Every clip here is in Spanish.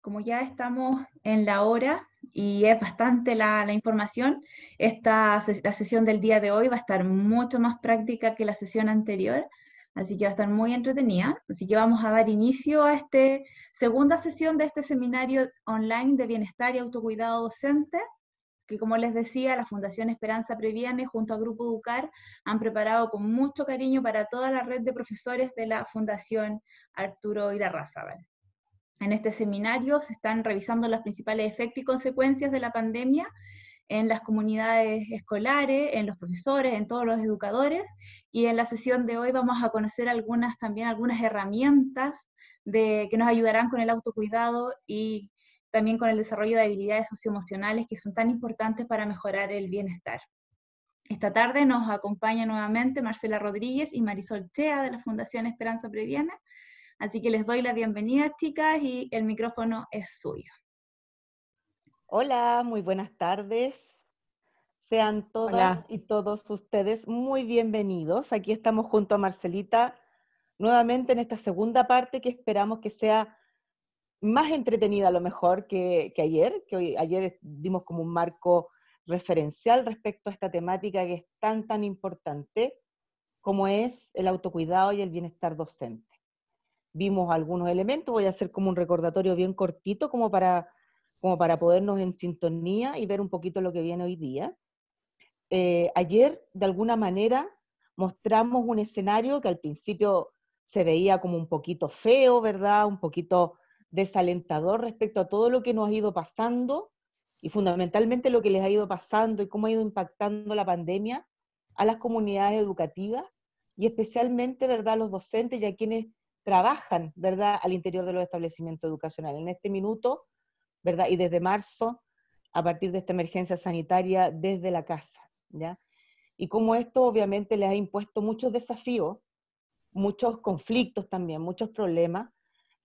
como ya estamos en la hora y es bastante la, información, esta, la sesión del día de hoy va a estar mucho más práctica que la sesión anterior, así que va a estar muy entretenida. Así que vamos a dar inicio a esta segunda sesión de este seminario online de bienestar y autocuidado docente que como les decía, la Fundación Esperanza Previene junto a Grupo Educar han preparado con mucho cariño para toda la red de profesores de la Fundación Arturo Irarrázaval. En este seminario se están revisando los principales efectos y consecuencias de la pandemia en las comunidades escolares, en los profesores, en todos los educadores, y en la sesión de hoy vamos a conocer algunas también algunas herramientas que nos ayudarán con el autocuidado y también con el desarrollo de habilidades socioemocionales que son tan importantes para mejorar el bienestar. Esta tarde nos acompaña nuevamente Marcela Rodríguez y Marisol Chea de la Fundación Esperanza Previana, Así que les doy la bienvenida, chicas, y el micrófono es suyo. Hola, muy buenas tardes. Sean todas y todos ustedes muy bienvenidos. Aquí estamos junto a Marcelita nuevamente en esta segunda parte que esperamos que sea más entretenida a lo mejor que, que ayer, que hoy, ayer dimos como un marco referencial respecto a esta temática que es tan, tan importante como es el autocuidado y el bienestar docente vimos algunos elementos, voy a hacer como un recordatorio bien cortito como para, como para podernos en sintonía y ver un poquito lo que viene hoy día. Eh, ayer, de alguna manera, mostramos un escenario que al principio se veía como un poquito feo, ¿verdad? Un poquito desalentador respecto a todo lo que nos ha ido pasando y fundamentalmente lo que les ha ido pasando y cómo ha ido impactando la pandemia a las comunidades educativas y especialmente, ¿verdad?, a los docentes y a quienes trabajan, ¿verdad?, al interior de los establecimientos educacionales. En este minuto, ¿verdad?, y desde marzo, a partir de esta emergencia sanitaria, desde la casa, ¿ya? Y como esto obviamente les ha impuesto muchos desafíos, muchos conflictos también, muchos problemas,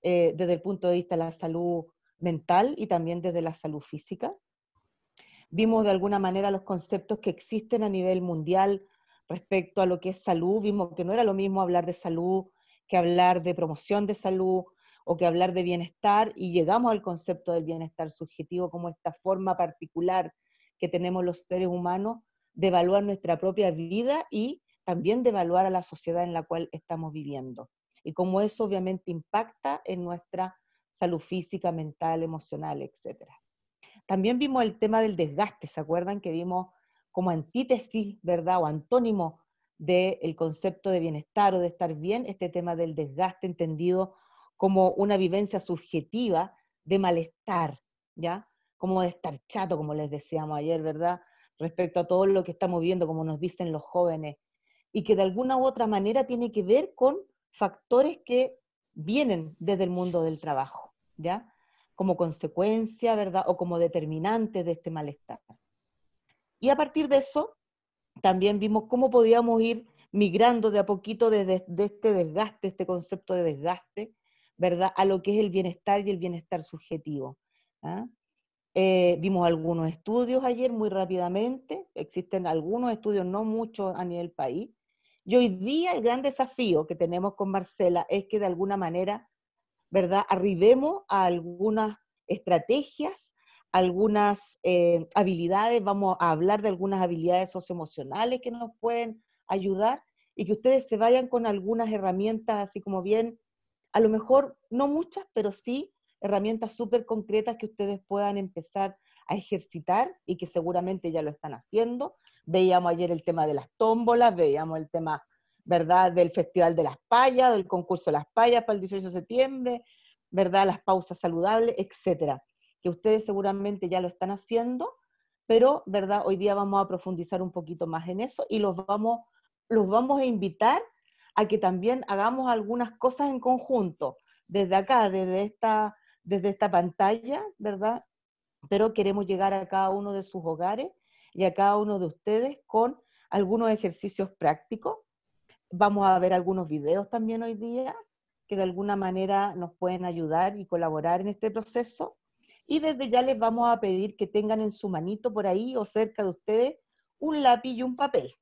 eh, desde el punto de vista de la salud mental y también desde la salud física. Vimos de alguna manera los conceptos que existen a nivel mundial respecto a lo que es salud, vimos que no era lo mismo hablar de salud que hablar de promoción de salud o que hablar de bienestar y llegamos al concepto del bienestar subjetivo como esta forma particular que tenemos los seres humanos de evaluar nuestra propia vida y también de evaluar a la sociedad en la cual estamos viviendo y cómo eso obviamente impacta en nuestra salud física, mental, emocional, etc. También vimos el tema del desgaste, ¿se acuerdan que vimos como antítesis, ¿verdad? O antónimo del concepto de bienestar o de estar bien, este tema del desgaste entendido como una vivencia subjetiva de malestar, ¿ya? Como de estar chato, como les decíamos ayer, ¿verdad? Respecto a todo lo que estamos viendo, como nos dicen los jóvenes, y que de alguna u otra manera tiene que ver con factores que vienen desde el mundo del trabajo, ¿ya? Como consecuencia, ¿verdad? O como determinante de este malestar. Y a partir de eso, también vimos cómo podíamos ir migrando de a poquito desde de este desgaste, este concepto de desgaste, ¿verdad? A lo que es el bienestar y el bienestar subjetivo. ¿ah? Eh, vimos algunos estudios ayer muy rápidamente, existen algunos estudios, no muchos a nivel país. Y hoy día el gran desafío que tenemos con Marcela es que de alguna manera, ¿verdad? Arribemos a algunas estrategias algunas eh, habilidades, vamos a hablar de algunas habilidades socioemocionales que nos pueden ayudar y que ustedes se vayan con algunas herramientas, así como bien, a lo mejor no muchas, pero sí herramientas súper concretas que ustedes puedan empezar a ejercitar y que seguramente ya lo están haciendo. Veíamos ayer el tema de las tómbolas, veíamos el tema, ¿verdad?, del Festival de las Payas, del concurso de las Payas para el 18 de septiembre, ¿verdad?, las pausas saludables, etcétera que ustedes seguramente ya lo están haciendo, pero ¿verdad? hoy día vamos a profundizar un poquito más en eso y los vamos, los vamos a invitar a que también hagamos algunas cosas en conjunto, desde acá, desde esta, desde esta pantalla, ¿verdad? Pero queremos llegar a cada uno de sus hogares y a cada uno de ustedes con algunos ejercicios prácticos. Vamos a ver algunos videos también hoy día que de alguna manera nos pueden ayudar y colaborar en este proceso. Y desde ya les vamos a pedir que tengan en su manito por ahí o cerca de ustedes un lápiz y un papel,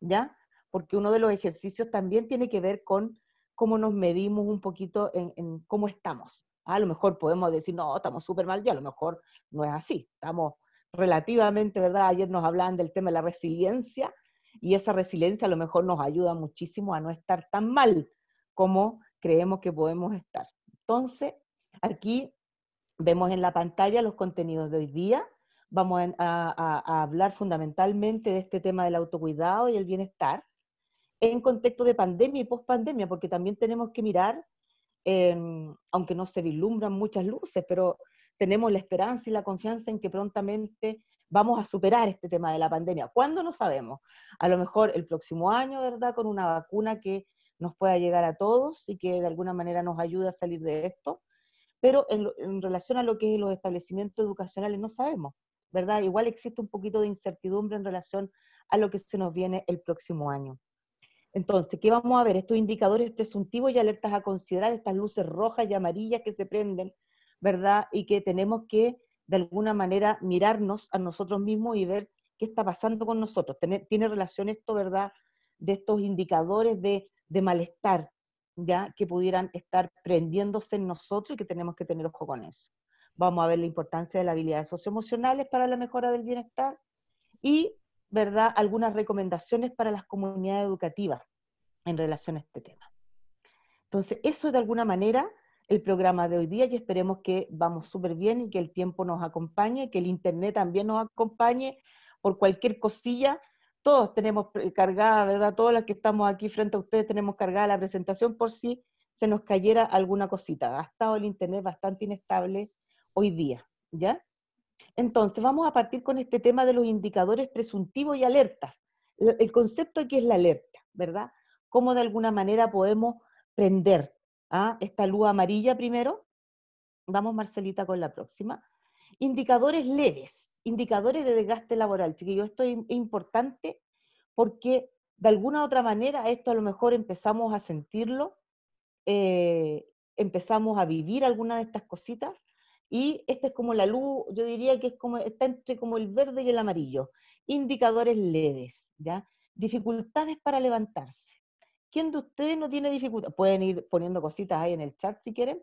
¿ya? Porque uno de los ejercicios también tiene que ver con cómo nos medimos un poquito en, cómo estamos. Ah, a lo mejor podemos decir, no, estamos súper mal, y a lo mejor no es así. Estamos relativamente, ¿verdad? Ayer nos hablaban del tema de la resiliencia, y esa resiliencia a lo mejor nos ayuda muchísimo a no estar tan mal como creemos que podemos estar. Entonces, aquí Vemos en la pantalla los contenidos de hoy día. Vamos a, hablar fundamentalmente de este tema del autocuidado y el bienestar en contexto de pandemia y pospandemia, porque también tenemos que mirar, em, aunque no se vislumbran muchas luces, pero tenemos la esperanza y la confianza en que prontamente vamos a superar este tema de la pandemia. ¿Cuándo? No sabemos. A lo mejor el próximo año, ¿verdad? Con una vacuna que nos pueda llegar a todos y que de alguna manera nos ayude a salir de esto pero en, relación a lo que es los establecimientos educacionales no sabemos, ¿verdad? Igual existe un poquito de incertidumbre en relación a lo que se nos viene el próximo año. Entonces, ¿qué vamos a ver? Estos indicadores presuntivos y alertas a considerar, estas luces rojas y amarillas que se prenden, ¿verdad? Y que tenemos que, de alguna manera, mirarnos a nosotros mismos y ver qué está pasando con nosotros. Tiene, tiene relación esto, ¿verdad? De estos indicadores de, de malestar, ya que pudieran estar prendiéndose en nosotros y que tenemos que tener ojo con eso. Vamos a ver la importancia de las habilidades socioemocionales para la mejora del bienestar y, ¿verdad?, algunas recomendaciones para las comunidades educativas en relación a este tema. Entonces, eso es de alguna manera el programa de hoy día y esperemos que vamos súper bien y que el tiempo nos acompañe, que el Internet también nos acompañe por cualquier cosilla todos tenemos eh, cargada, ¿verdad? Todas las que estamos aquí frente a ustedes tenemos cargada la presentación por si se nos cayera alguna cosita. Ha estado el internet bastante inestable hoy día, ¿ya? Entonces, vamos a partir con este tema de los indicadores presuntivos y alertas. El concepto aquí es la alerta, ¿verdad? Cómo de alguna manera podemos prender a ¿ah? esta luz amarilla primero. Vamos, Marcelita, con la próxima. Indicadores leves, indicadores de desgaste laboral, chiquillos. Esto es importante porque de alguna u otra manera esto a lo mejor empezamos a sentirlo, eh, empezamos a vivir alguna de estas cositas y esta es como la luz, yo diría que es como, está entre como el verde y el amarillo. Indicadores leves, ¿ya? Dificultades para levantarse. ¿Quién de ustedes no tiene dificultades? Pueden ir poniendo cositas ahí en el chat si quieren,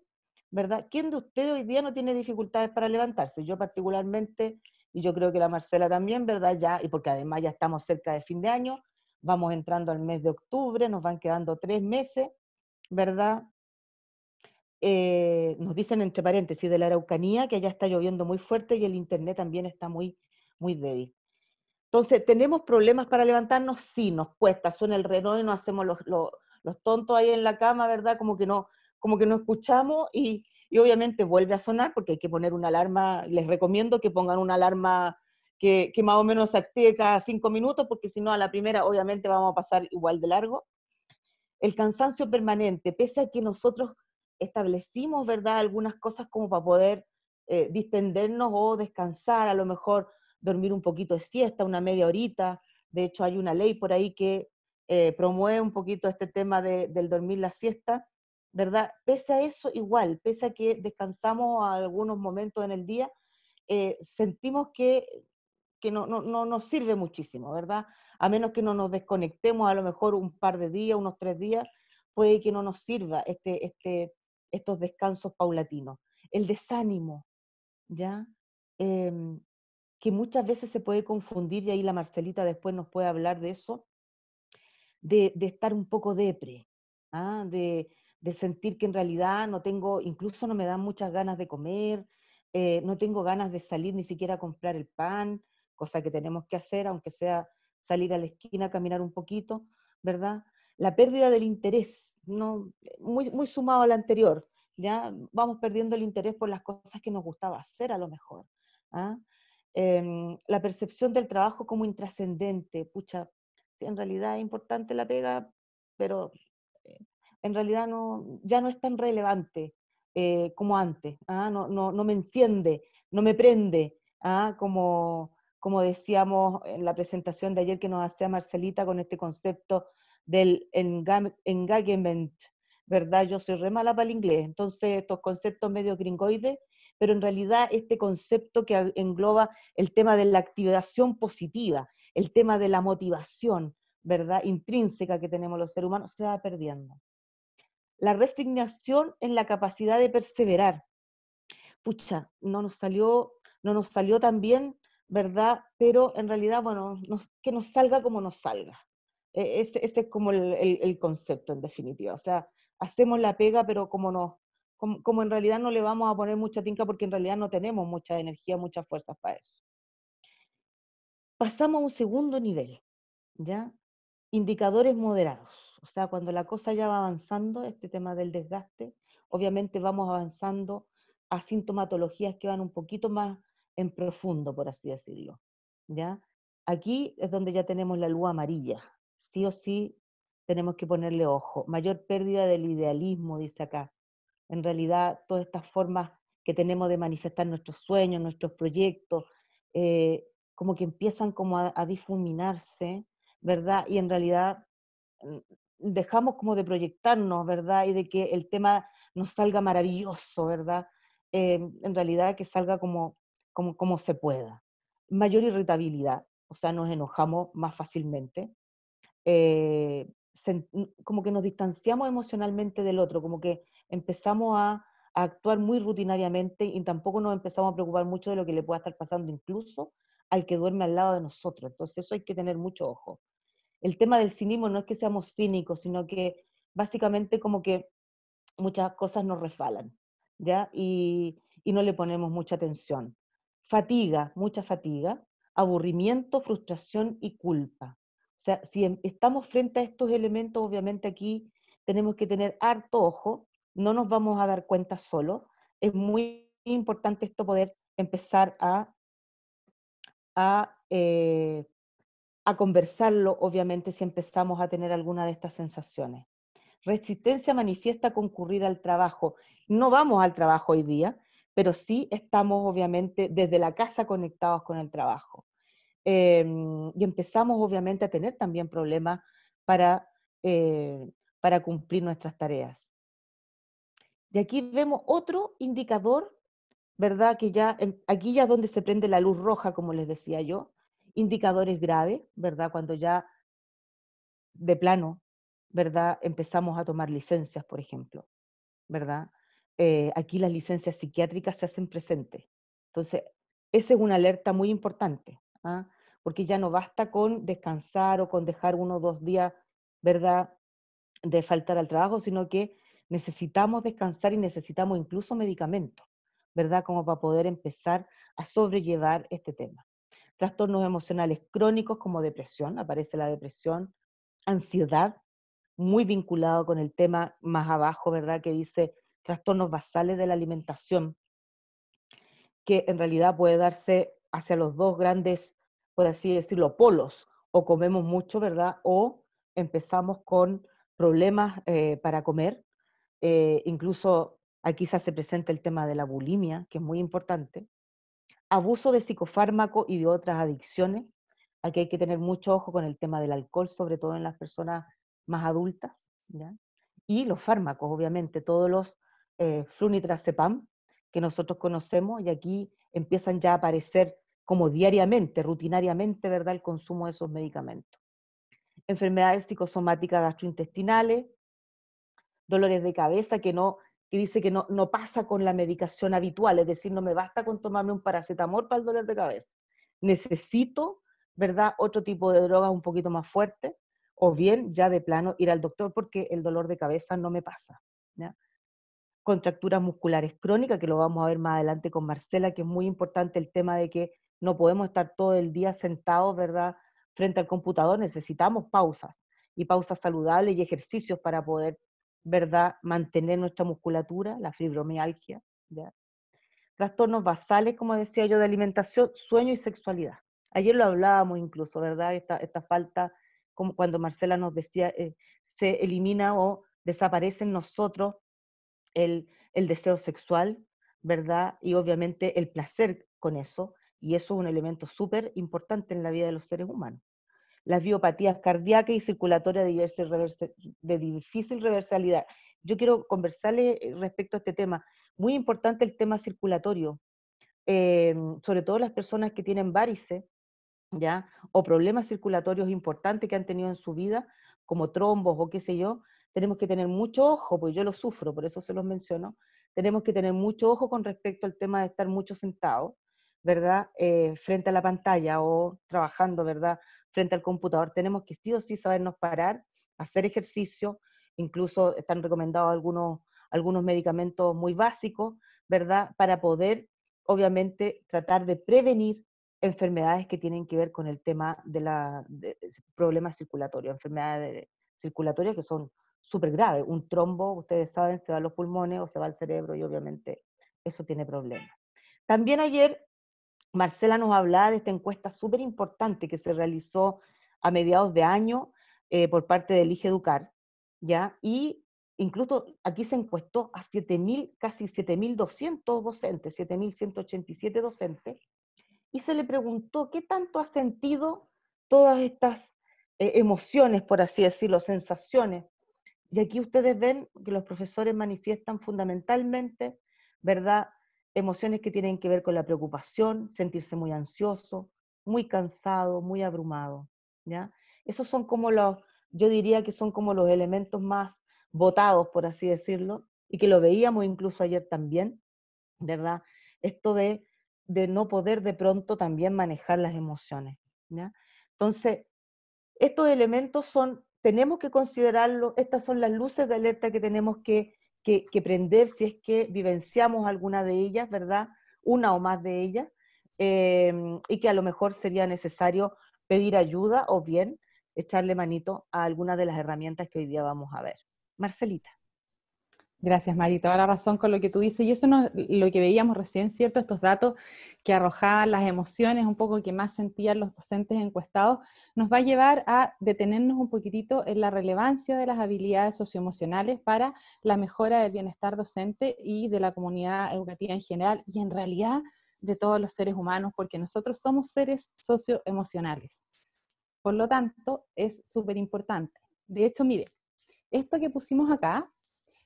¿verdad? ¿Quién de ustedes hoy día no tiene dificultades para levantarse? Yo particularmente y yo creo que la Marcela también, ¿verdad? Ya, y porque además ya estamos cerca de fin de año, vamos entrando al mes de octubre, nos van quedando tres meses, ¿verdad? Eh, nos dicen entre paréntesis de la Araucanía que allá está lloviendo muy fuerte y el internet también está muy, muy débil. Entonces, ¿tenemos problemas para levantarnos? Sí, nos cuesta, suena el reloj y nos hacemos los, los, los tontos ahí en la cama, ¿verdad? Como que no, como que no escuchamos y, y obviamente vuelve a sonar porque hay que poner una alarma, les recomiendo que pongan una alarma que, más o menos se active cada cinco minutos porque si no a la primera obviamente vamos a pasar igual de largo. El cansancio permanente, pese a que nosotros establecimos, ¿verdad?, algunas cosas como para poder eh, distendernos o descansar, a lo mejor dormir un poquito de siesta, una media horita. De hecho, hay una ley por ahí que eh, promueve un poquito este tema del dormir la siesta. ¿verdad? Pese a eso, igual, pese a que descansamos algunos momentos en el día, eh, sentimos que, no, no, nos sirve muchísimo, ¿verdad? A menos que no nos desconectemos a lo mejor un par de días, unos tres días, puede que no nos sirva este, este, estos descansos paulatinos. El desánimo, ¿ya? Em, que muchas veces se puede confundir, y ahí la Marcelita después nos puede hablar de eso, de, de estar un poco depre, ¿ah? de, de sentir que en realidad no tengo, incluso no me dan muchas ganas de comer, eh, no tengo ganas de salir ni siquiera a comprar el pan, cosa que tenemos que hacer, aunque sea salir a la esquina, caminar un poquito, ¿verdad? La pérdida del interés, no, muy, sumado sumado la anterior, ya vamos perdiendo el interés por las cosas que nos gustaba hacer a lo mejor. ¿ah? Em, la percepción del trabajo como intrascendente, pucha, en realidad es importante la pega, pero en realidad no, ya no es tan relevante eh, como antes, ¿ah? no, no, me enciende, no me prende, ¿ah? como, como decíamos en la presentación de ayer que nos hacía Marcelita con este concepto del engagement, ¿verdad? Yo soy re mala para el inglés, entonces estos conceptos medio gringoides, pero en realidad este concepto que engloba el tema de la activación positiva, el tema de la motivación, ¿verdad? Intrínseca que tenemos los seres humanos, se va perdiendo la resignación en la capacidad de perseverar. Pucha, no nos salió, no nos salió tan bien, ¿verdad? Pero en realidad, bueno, que nos salga como nos salga. E-, este, este, es como el, concepto en definitiva. O sea, hacemos la pega, pero como, no, como, como, en realidad no le vamos a poner mucha tinca porque en realidad no tenemos mucha energía, muchas fuerzas para eso. Pasamos a un segundo nivel, ¿ya? Indicadores moderados. O sea, cuando la cosa ya va avanzando, este tema del desgaste, obviamente vamos avanzando a sintomatologías que van un poquito más en profundo, por así decirlo. ¿ya? Aquí es donde ya tenemos la luz amarilla. Sí o sí tenemos que ponerle ojo. Mayor pérdida del idealismo, dice acá. En realidad, todas estas formas que tenemos de manifestar nuestros sueños, nuestros proyectos, eh, como que empiezan como a, a, difuminarse, ¿verdad? Y en realidad mm, dejamos como de proyectarnos, ¿verdad? Y de que el tema nos salga maravilloso, ¿verdad? Em, en realidad que salga como, como, como se pueda. Mayor irritabilidad, o sea, nos enojamos más fácilmente. Eh, como que nos distanciamos emocionalmente del otro, como que empezamos a, actuar muy rutinariamente y tampoco nos empezamos a preocupar mucho de lo que le pueda estar pasando incluso al que duerme al lado de nosotros. Entonces eso hay que tener mucho ojo el tema del cinismo no es que seamos cínicos, sino que básicamente como que muchas cosas nos resbalan, ¿ya? Y, no le ponemos mucha atención. Fatiga, mucha fatiga, aburrimiento, frustración y culpa. O sea, si em, estamos frente a estos elementos, obviamente aquí tenemos que tener harto ojo, no nos vamos a dar cuenta solo. Es muy importante esto poder empezar a, a eh, a conversarlo, obviamente, si empezamos a tener alguna de estas sensaciones. Resistencia manifiesta concurrir al trabajo. No vamos al trabajo hoy día, pero sí estamos, obviamente, desde la casa conectados con el trabajo. Em, y empezamos, obviamente, a tener también problemas para, eh, para cumplir nuestras tareas. Y aquí vemos otro indicador, ¿verdad? Que ya, em, aquí ya es donde se prende la luz roja, como les decía yo, indicadores graves, ¿verdad? Cuando ya de plano, ¿verdad? Empezamos a tomar licencias, por ejemplo, ¿verdad? Eh, aquí las licencias psiquiátricas se hacen presentes. Entonces, esa es una alerta muy importante, ¿ah? porque ya no basta con descansar o con dejar uno o dos días, ¿verdad?, de faltar al trabajo, sino que necesitamos descansar y necesitamos incluso medicamentos, ¿verdad?, como para poder empezar a sobrellevar este tema trastornos emocionales crónicos como depresión, aparece la depresión, ansiedad, muy vinculado con el tema más abajo, ¿verdad? Que dice trastornos basales de la alimentación, que en realidad puede darse hacia los dos grandes, por así decirlo, polos, o comemos mucho, ¿verdad? O empezamos con problemas eh, para comer, eh, incluso aquí se hace presente el tema de la bulimia, que es muy importante, abuso de psicofármaco y de otras adicciones. Aquí hay que tener mucho ojo con el tema del alcohol, sobre todo en las personas más adultas. Y los fármacos, obviamente, todos los eh, que nosotros conocemos y aquí empiezan ya a aparecer como diariamente, rutinariamente, ¿verdad?, el consumo de esos medicamentos. Enfermedades psicosomáticas gastrointestinales, dolores de cabeza que no y dice que no, no pasa con la medicación habitual, es decir, no me basta con tomarme un paracetamol para el dolor de cabeza. Necesito, ¿verdad?, otro tipo de droga un poquito más fuerte, o bien ya de plano ir al doctor porque el dolor de cabeza no me pasa. Contracturas musculares crónicas, que lo vamos a ver más adelante con Marcela, que es muy importante el tema de que no podemos estar todo el día sentados, ¿verdad?, frente al computador, necesitamos pausas y pausas saludables y ejercicios para poder ¿verdad? Mantener nuestra musculatura, la fibromialgia, Trastornos basales, como decía yo, de alimentación, sueño y sexualidad. Ayer lo hablábamos incluso, ¿verdad? Esta, esta falta, como cuando Marcela nos decía, eh, se elimina o desaparece en nosotros el, el deseo sexual, ¿verdad? Y obviamente el placer con eso. Y eso es un elemento súper importante en la vida de los seres humanos las biopatías cardíacas y circulatorias de, difícil reversalidad. Yo quiero conversarle eh, respecto a este tema. Muy importante el tema circulatorio, em, sobre todo las personas que tienen varices, ¿ya? O problemas circulatorios importantes que han tenido en su vida, como trombos o qué sé yo, tenemos que tener mucho ojo, pues yo lo sufro, por eso se los menciono, tenemos que tener mucho ojo con respecto al tema de estar mucho sentado, ¿verdad? Eh, frente a la pantalla o trabajando, ¿verdad? frente al computador. Tenemos que sí o sí sabernos parar, hacer ejercicio, incluso están recomendados algunos, algunos medicamentos muy básicos, ¿verdad? Para poder, obviamente, tratar de prevenir enfermedades que tienen que ver con el tema de la problemas circulatorios, enfermedades circulatorias que son súper graves. Un trombo, ustedes saben, se va a los pulmones o se va al cerebro y obviamente eso tiene problemas. También ayer Marcela nos va a hablar de esta encuesta súper importante que se realizó a mediados de año eh, por parte de Elige Educar, ¿ya? Y incluso aquí se encuestó a 7.000, casi 7.200 docentes, 7.187 docentes, y se le preguntó qué tanto ha sentido todas estas eh, emociones, por así decirlo, sensaciones. Y aquí ustedes ven que los profesores manifiestan fundamentalmente, ¿verdad? emociones que tienen que ver con la preocupación, sentirse muy ansioso, muy cansado, muy abrumado, ¿ya? Esos son como los, yo diría que son como los elementos más votados, por así decirlo, y que lo veíamos incluso ayer también, ¿verdad? Esto de, de no poder de pronto también manejar las emociones, ¿ya? Entonces, estos elementos son, tenemos que considerarlo, estas son las luces de alerta que tenemos que que, prender si es que vivenciamos alguna de ellas, ¿verdad? Una o más de ellas, em, y que a lo mejor sería necesario pedir ayuda o bien echarle manito a alguna de las herramientas que hoy día vamos a ver. Marcelita. Gracias, Marita, ahora razón con lo que tú dices. Y eso no, lo que veíamos recién, ¿cierto? Estos datos que arrojaban las emociones un poco que más sentían los docentes encuestados, nos va a llevar a detenernos un poquitito en la relevancia de las habilidades socioemocionales para la mejora del bienestar docente y de la comunidad educativa en general y en realidad de todos los seres humanos, porque nosotros somos seres socioemocionales. Por lo tanto, es súper importante. De hecho, mire, esto que pusimos acá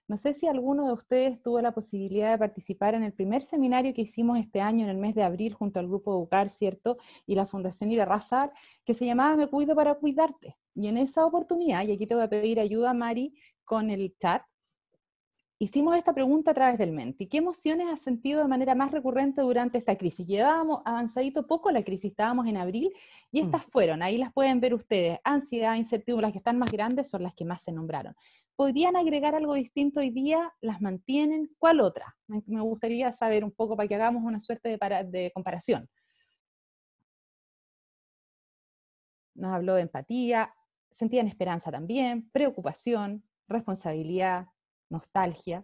no sé si alguno de ustedes tuvo la posibilidad de participar en el primer seminario que hicimos este año, en el mes de abril, junto al Grupo Educar, ¿cierto? Y la Fundación Ira Razar, que se llamaba Me Cuido para Cuidarte. Y en esa oportunidad, y aquí te voy a pedir ayuda, Mari, con el chat, hicimos esta pregunta a través del mente. ¿Qué emociones has sentido de manera más recurrente durante esta crisis? Llevábamos avanzadito poco la crisis, estábamos en abril, y mm. estas fueron, ahí las pueden ver ustedes, ansiedad, incertidumbre, las que están más grandes son las que más se nombraron podrían agregar algo distinto hoy día, las mantienen, ¿cuál otra? Me gustaría saber un poco para que hagamos una suerte de, comparación. Nos habló de empatía, sentían esperanza también, preocupación, responsabilidad, nostalgia.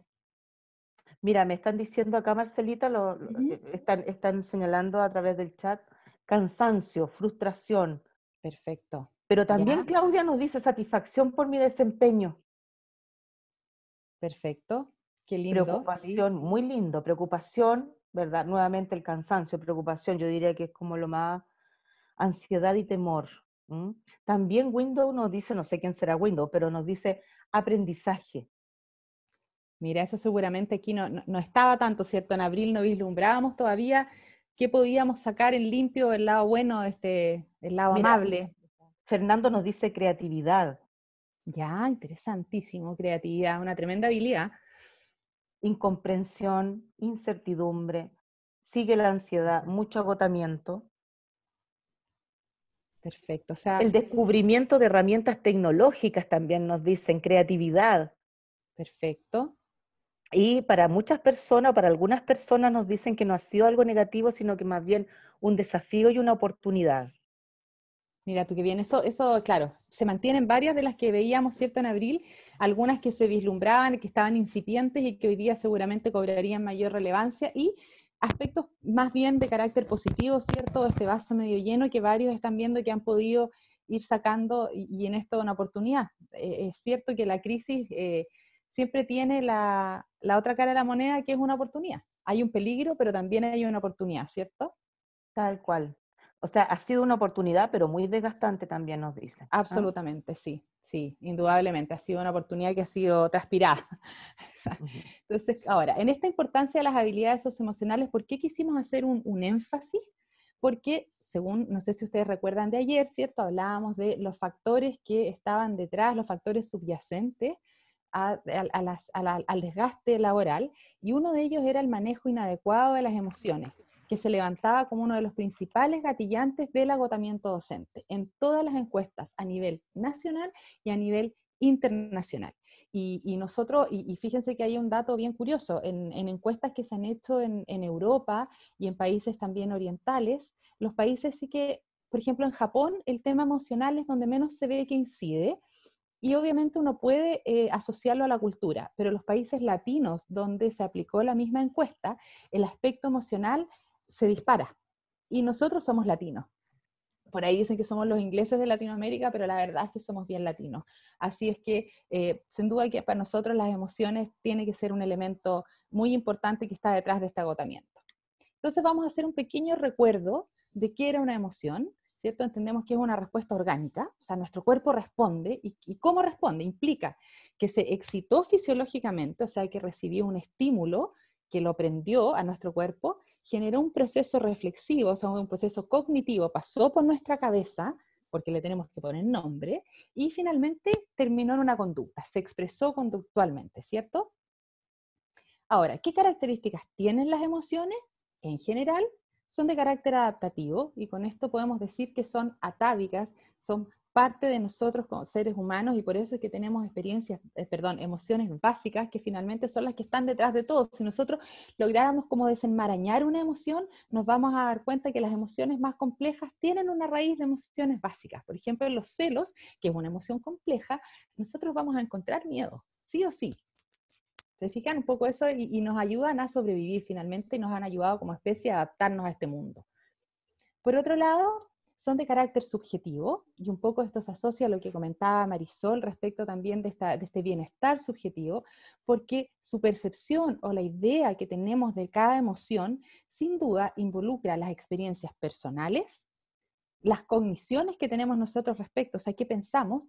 Mira, me están diciendo acá, Marcelita, lo, eh, están, señalando a través del chat cansancio, frustración. Perfecto. Pero también Claudia nos dice satisfacción por mi desempeño. Perfecto. Qué lindo. Preocupación, muy lindo. Preocupación, ¿verdad? Nuevamente el cansancio, preocupación, yo diría que es como lo más ansiedad y temor. También Windows nos dice, no sé quién será Windows, pero nos dice aprendizaje. Mira, eso seguramente aquí no, estaba tanto, ¿cierto? En abril no vislumbrábamos todavía qué podíamos sacar en limpio, el lado bueno, este, el lado amable. Fernando nos dice creatividad. Ya, interesantísimo, creatividad, una tremenda habilidad. Incomprensión, incertidumbre, sigue la ansiedad, mucho agotamiento. Perfecto. O sea, el descubrimiento de herramientas tecnológicas también nos dicen, creatividad. Perfecto. Y para muchas personas, para algunas personas nos dicen que no ha sido algo negativo, sino que más bien un desafío y una oportunidad. Mira, tú qué bien, eso, eso, claro, se mantienen varias de las que veíamos, ¿cierto?, en abril, algunas que se vislumbraban, que estaban incipientes y que hoy día seguramente cobrarían mayor relevancia y aspectos más bien de carácter positivo, ¿cierto?, este vaso medio lleno que varios están viendo que han podido ir sacando y, en esto una oportunidad. Eh, es cierto que la crisis eh, siempre tiene la, la otra cara de la moneda que es una oportunidad. Hay un peligro, pero también hay una oportunidad, ¿cierto? Tal cual, o sea, ha sido una oportunidad, pero muy desgastante también nos dice. ¿ah? Absolutamente, sí, sí, indudablemente. Ha sido una oportunidad que ha sido transpirada. Entonces, ahora, en esta importancia de las habilidades socioemocionales, ¿por qué quisimos hacer un, énfasis? Porque, según, no sé si ustedes recuerdan de ayer, ¿cierto? Hablábamos de los factores que estaban detrás, los factores subyacentes al desgaste laboral, y uno de ellos era el manejo inadecuado de las emociones que se levantaba como uno de los principales gatillantes del agotamiento docente en todas las encuestas a nivel nacional y a nivel internacional. Y, nosotros, y, fíjense que hay un dato bien curioso, en, encuestas que se han hecho en, Europa y en países también orientales, los países sí que, por ejemplo, en Japón el tema emocional es donde menos se ve que incide, y obviamente uno puede eh, asociarlo a la cultura, pero los países latinos donde se aplicó la misma encuesta, el aspecto emocional se dispara. Y nosotros somos latinos. Por ahí dicen que somos los ingleses de Latinoamérica, pero la verdad es que somos bien latinos. Así es que, eh, sin duda que para nosotros las emociones tiene que ser un elemento muy importante que está detrás de este agotamiento. Entonces vamos a hacer un pequeño recuerdo de qué era una emoción, ¿cierto? Entendemos que es una respuesta orgánica, o sea, nuestro cuerpo responde, y, y, cómo responde, implica que se excitó fisiológicamente, o sea, que recibió un estímulo que lo prendió a nuestro cuerpo, generó un proceso reflexivo, o sea, un proceso cognitivo, pasó por nuestra cabeza, porque le tenemos que poner nombre, y finalmente terminó en una conducta, se expresó conductualmente, ¿cierto? Ahora, ¿qué características tienen las emociones? En general, son de carácter adaptativo y con esto podemos decir que son atávicas, son parte de nosotros como seres humanos y por eso es que tenemos experiencias, eh, perdón, emociones básicas que finalmente son las que están detrás de todo. Si nosotros lográramos como desenmarañar una emoción, nos vamos a dar cuenta que las emociones más complejas tienen una raíz de emociones básicas. Por ejemplo, los celos, que es una emoción compleja, nosotros vamos a encontrar miedo, sí o sí. Se fijan un poco eso y, y nos ayudan a sobrevivir finalmente y nos han ayudado como especie a adaptarnos a este mundo. Por otro lado, son de carácter subjetivo, y un poco esto se asocia a lo que comentaba Marisol respecto también de, este bienestar subjetivo, porque su percepción o la idea que tenemos de cada emoción sin duda involucra las experiencias personales, las cogniciones que tenemos nosotros respecto, o sea, qué pensamos,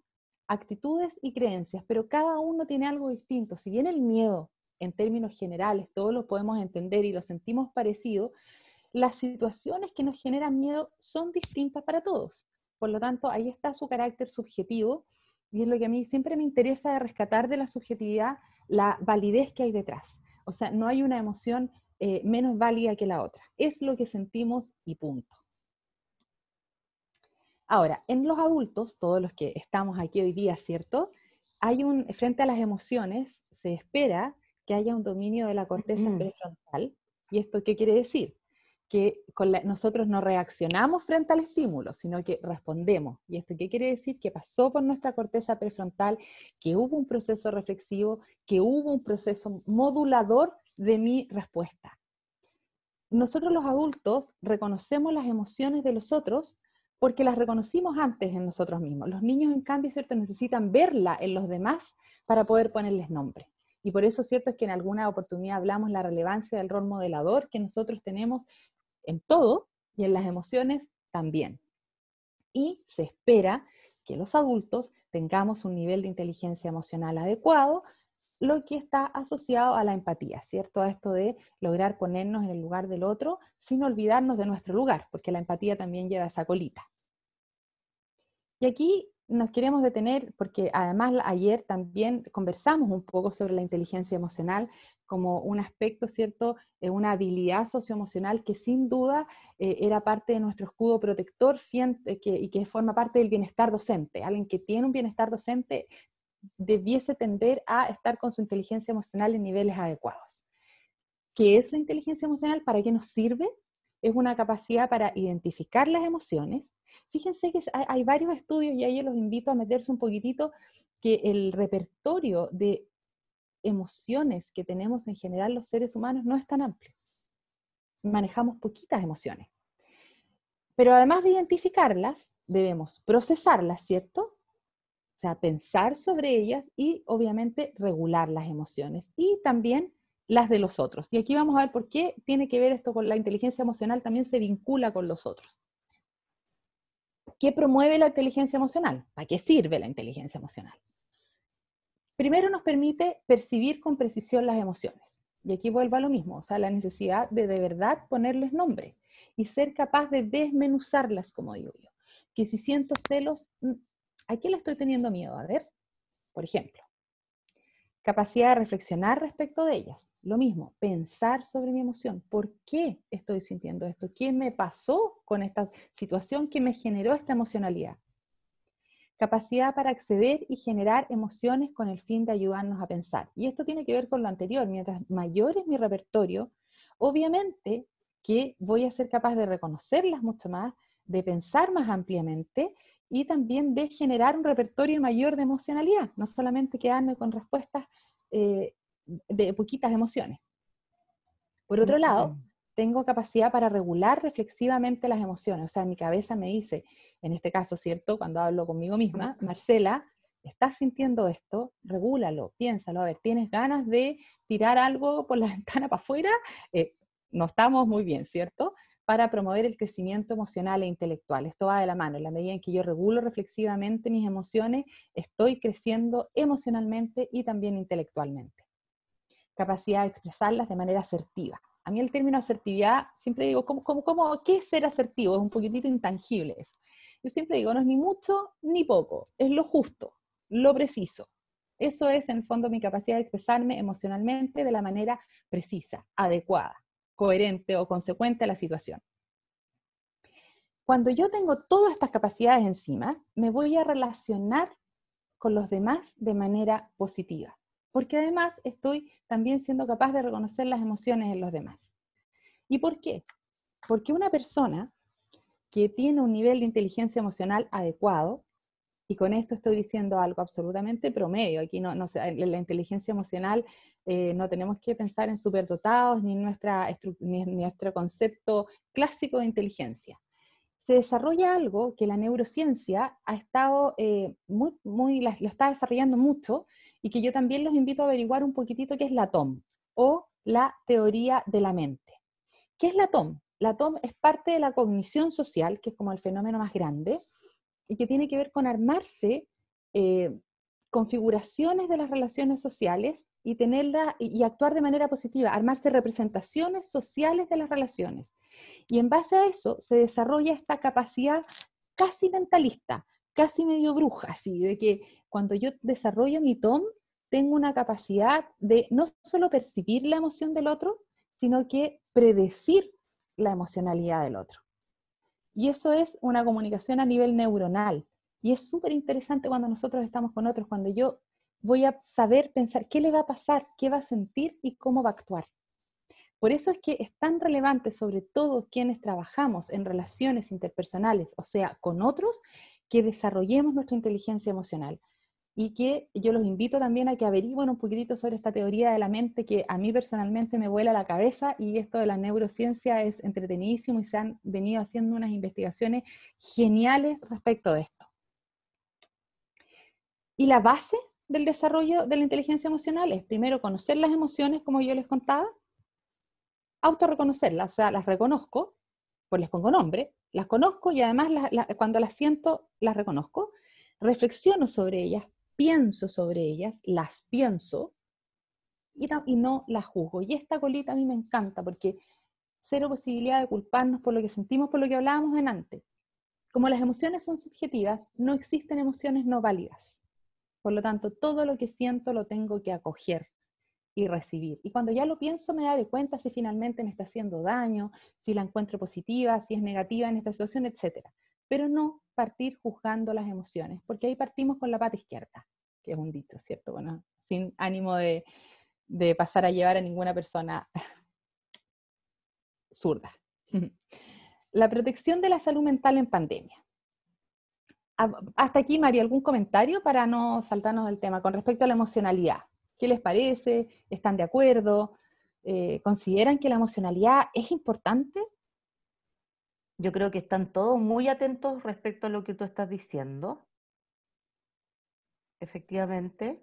actitudes y creencias, pero cada uno tiene algo distinto. Si bien el miedo, en términos generales, todos lo podemos entender y lo sentimos parecido, las situaciones que nos generan miedo son distintas para todos. Por lo tanto, ahí está su carácter subjetivo y es lo que a mí siempre me interesa rescatar de la subjetividad la validez que hay detrás. O sea, no hay una emoción eh, menos válida que la otra. Es lo que sentimos y punto. Ahora, en los adultos, todos los que estamos aquí hoy día, ¿cierto? Hay un, frente a las emociones, se espera que haya un dominio de la corteza mm. prefrontal. ¿Y esto qué quiere decir? que nosotros no reaccionamos frente al estímulo, sino que respondemos. ¿Y esto qué quiere decir? Que pasó por nuestra corteza prefrontal, que hubo un proceso reflexivo, que hubo un proceso modulador de mi respuesta. Nosotros los adultos reconocemos las emociones de los otros porque las reconocimos antes en nosotros mismos. Los niños, en cambio, ¿cierto? necesitan verla en los demás para poder ponerles nombre. Y por eso, cierto, es que en alguna oportunidad hablamos la relevancia del rol modelador que nosotros tenemos en todo y en las emociones también. Y se espera que los adultos tengamos un nivel de inteligencia emocional adecuado, lo que está asociado a la empatía, ¿cierto? A esto de lograr ponernos en el lugar del otro sin olvidarnos de nuestro lugar, porque la empatía también lleva esa colita. Y aquí nos queremos detener porque además ayer también conversamos un poco sobre la inteligencia emocional, como un aspecto, ¿cierto? Eh, una habilidad socioemocional que sin duda eh, era parte de nuestro escudo protector y que forma parte del bienestar docente. Alguien que tiene un bienestar docente debiese tender a estar con su inteligencia emocional en niveles adecuados. ¿Qué es la inteligencia emocional? ¿Para qué nos sirve? Es una capacidad para identificar las emociones. Fíjense que hay, varios estudios y ahí los invito a meterse un poquitito que el repertorio de emociones que tenemos en general los seres humanos no es tan amplio. Manejamos poquitas emociones. Pero además de identificarlas, debemos procesarlas, ¿cierto? O sea, pensar sobre ellas y obviamente regular las emociones y también las de los otros. Y aquí vamos a ver por qué tiene que ver esto con la inteligencia emocional, también se vincula con los otros. ¿Qué promueve la inteligencia emocional? ¿Para qué sirve la inteligencia emocional? Primero nos permite percibir con precisión las emociones. Y aquí vuelvo a lo mismo, o sea, la necesidad de de verdad ponerles nombre y ser capaz de desmenuzarlas, como digo yo. Que si siento celos, mm, ¿a qué le estoy teniendo miedo? A ver, por ejemplo. Capacidad de reflexionar respecto de ellas. Lo mismo, pensar sobre mi emoción. ¿Por qué estoy sintiendo esto? ¿Qué me pasó con esta situación que me generó esta emocionalidad? capacidad para acceder y generar emociones con el fin de ayudarnos a pensar. Y esto tiene que ver con lo anterior, mientras mayor es mi repertorio, obviamente que voy a ser capaz de reconocerlas mucho más, de pensar más ampliamente y también de generar un repertorio mayor de emocionalidad, no solamente quedarme con respuestas eh, de poquitas emociones. Por otro lado, tengo capacidad para regular reflexivamente las emociones. O sea, mi cabeza me dice, en este caso, ¿cierto? Cuando hablo conmigo misma, Marcela, estás sintiendo esto, regúlalo, piénsalo, a ver, ¿tienes ganas de tirar algo por la ventana para afuera? Eh, no estamos muy bien, ¿cierto? Para promover el crecimiento emocional e intelectual. Esto va de la mano. En la medida en que yo regulo reflexivamente mis emociones, estoy creciendo emocionalmente y también intelectualmente. Capacidad de expresarlas de manera asertiva. A mí el término asertividad, siempre digo, ¿cómo, ¿qué es ser asertivo? Es un poquitito intangible eso. Yo siempre digo, no es ni mucho ni poco, es lo justo, lo preciso. Eso es, en el fondo, mi capacidad de expresarme emocionalmente de la manera precisa, adecuada, coherente o consecuente a la situación. Cuando yo tengo todas estas capacidades encima, me voy a relacionar con los demás de manera positiva porque además estoy también siendo capaz de reconocer las emociones en los demás. ¿Y por qué? Porque una persona que tiene un nivel de inteligencia emocional adecuado, y con esto estoy diciendo algo absolutamente promedio, aquí no, no en la inteligencia emocional eh, no tenemos que pensar en superdotados ni en nuestra, ni nuestro concepto clásico de inteligencia. Se desarrolla algo que la neurociencia ha estado eh, muy, muy, lo está desarrollando mucho, y que yo también los invito a averiguar un poquitito qué es la TOM o la teoría de la mente. ¿Qué es la TOM? La TOM es parte de la cognición social, que es como el fenómeno más grande, y que tiene que ver con armarse eh, configuraciones de las relaciones sociales y, tenerla, y actuar de manera positiva, armarse representaciones sociales de las relaciones. Y en base a eso se desarrolla esta capacidad casi mentalista, casi medio bruja, así, de que cuando yo desarrollo mi TOM, tengo una capacidad de no solo percibir la emoción del otro, sino que predecir la emocionalidad del otro. Y eso es una comunicación a nivel neuronal. Y es súper interesante cuando nosotros estamos con otros, cuando yo voy a saber pensar qué le va a pasar, qué va a sentir y cómo va a actuar. Por eso es que es tan relevante, sobre todo quienes trabajamos en relaciones interpersonales, o sea, con otros, que desarrollemos nuestra inteligencia emocional y que yo los invito también a que averigüen un poquitito sobre esta teoría de la mente que a mí personalmente me vuela la cabeza y esto de la neurociencia es entretenidísimo y se han venido haciendo unas investigaciones geniales respecto de esto. Y la base del desarrollo de la inteligencia emocional es primero conocer las emociones, como yo les contaba, autorreconocerlas, o sea, las reconozco, pues les pongo nombre, las conozco y además cuando las siento las reconozco, reflexiono sobre ellas, pienso sobre ellas, las pienso y no, las juzgo. Y esta colita a mí me encanta porque cero posibilidad de culparnos por lo que sentimos, por lo que hablábamos en antes. Como las emociones son subjetivas, no existen emociones no válidas. Por lo tanto, todo lo que siento lo tengo que acoger y recibir. Y cuando ya lo pienso, me de cuenta si finalmente me está haciendo daño, si la encuentro positiva, si es negativa en esta situación, etcétera pero no partir juzgando las emociones, porque ahí partimos con la pata izquierda, que es un dicho, ¿cierto? Bueno, sin ánimo de, pasar a llevar a ninguna persona zurda. La protección de la salud mental en pandemia. Hasta aquí, María, ¿algún comentario para no saltarnos del tema con respecto a la emocionalidad? ¿Qué les parece? ¿Están de acuerdo? Eh, ¿Consideran que la emocionalidad es importante? yo creo que están todos muy atentos respecto a lo que tú estás diciendo. Efectivamente.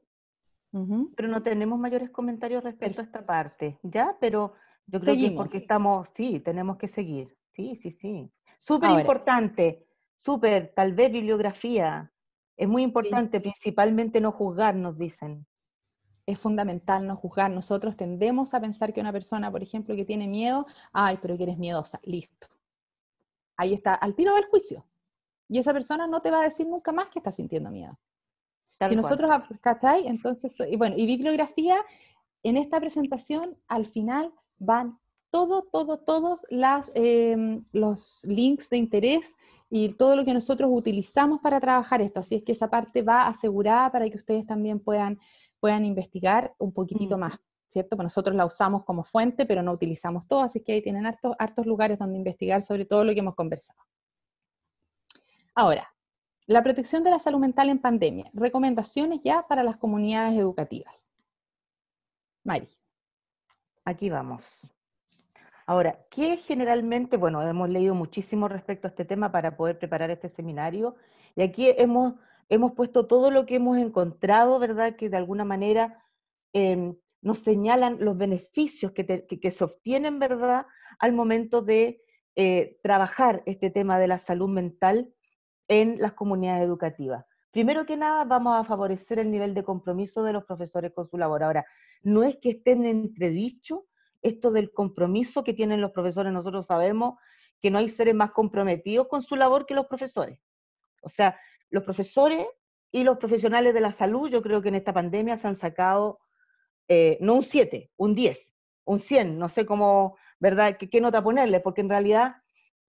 Pero no tenemos mayores comentarios respecto a esta parte, ¿ya? Pero yo creo que es porque estamos, sí, tenemos que seguir. Sí, sí, sí. Súper importante, súper, tal vez bibliografía. Es muy importante, principalmente no juzgar, nos dicen. Es fundamental no juzgar. Nosotros tendemos a pensar que una persona, por ejemplo, que tiene miedo, ay, pero que eres miedosa, listo ahí está al tiro del juicio. Y esa persona no te va a decir nunca más que está sintiendo miedo. si nosotros, ¿cachai? Entonces, y bueno, y bibliografía, en esta presentación al final van todo, todo, todos las, em, los links de interés y todo lo que nosotros utilizamos para trabajar esto. Así es que esa parte va asegurada para que ustedes también puedan, puedan investigar un poquitito más. ¿cierto? Pues nosotros la usamos como fuente, pero no utilizamos todo, así que ahí tienen hartos, lugares donde investigar sobre todo lo que hemos conversado. Ahora, la protección de la salud mental en pandemia. Recomendaciones ya para las comunidades educativas. Mari. Aquí vamos. Ahora, ¿qué generalmente, bueno, hemos leído muchísimo respecto a este tema para poder preparar este seminario y aquí hemos, hemos puesto todo lo que hemos encontrado, ¿verdad? Que de alguna manera em, nos señalan los beneficios que, se obtienen, ¿verdad?, al momento de eh, trabajar este tema de la salud mental en las comunidades educativas. Primero que nada, vamos a favorecer el nivel de compromiso de los profesores con su labor. Ahora, no es que estén entredicho esto del compromiso que tienen los profesores. Nosotros sabemos que no hay seres más comprometidos con su labor que los profesores. O sea, los profesores y los profesionales de la salud, yo creo que en esta pandemia se han sacado eh, no un 7, un 10, un 100, no sé cómo, ¿verdad? ¿Qué, nota ponerle? Porque en realidad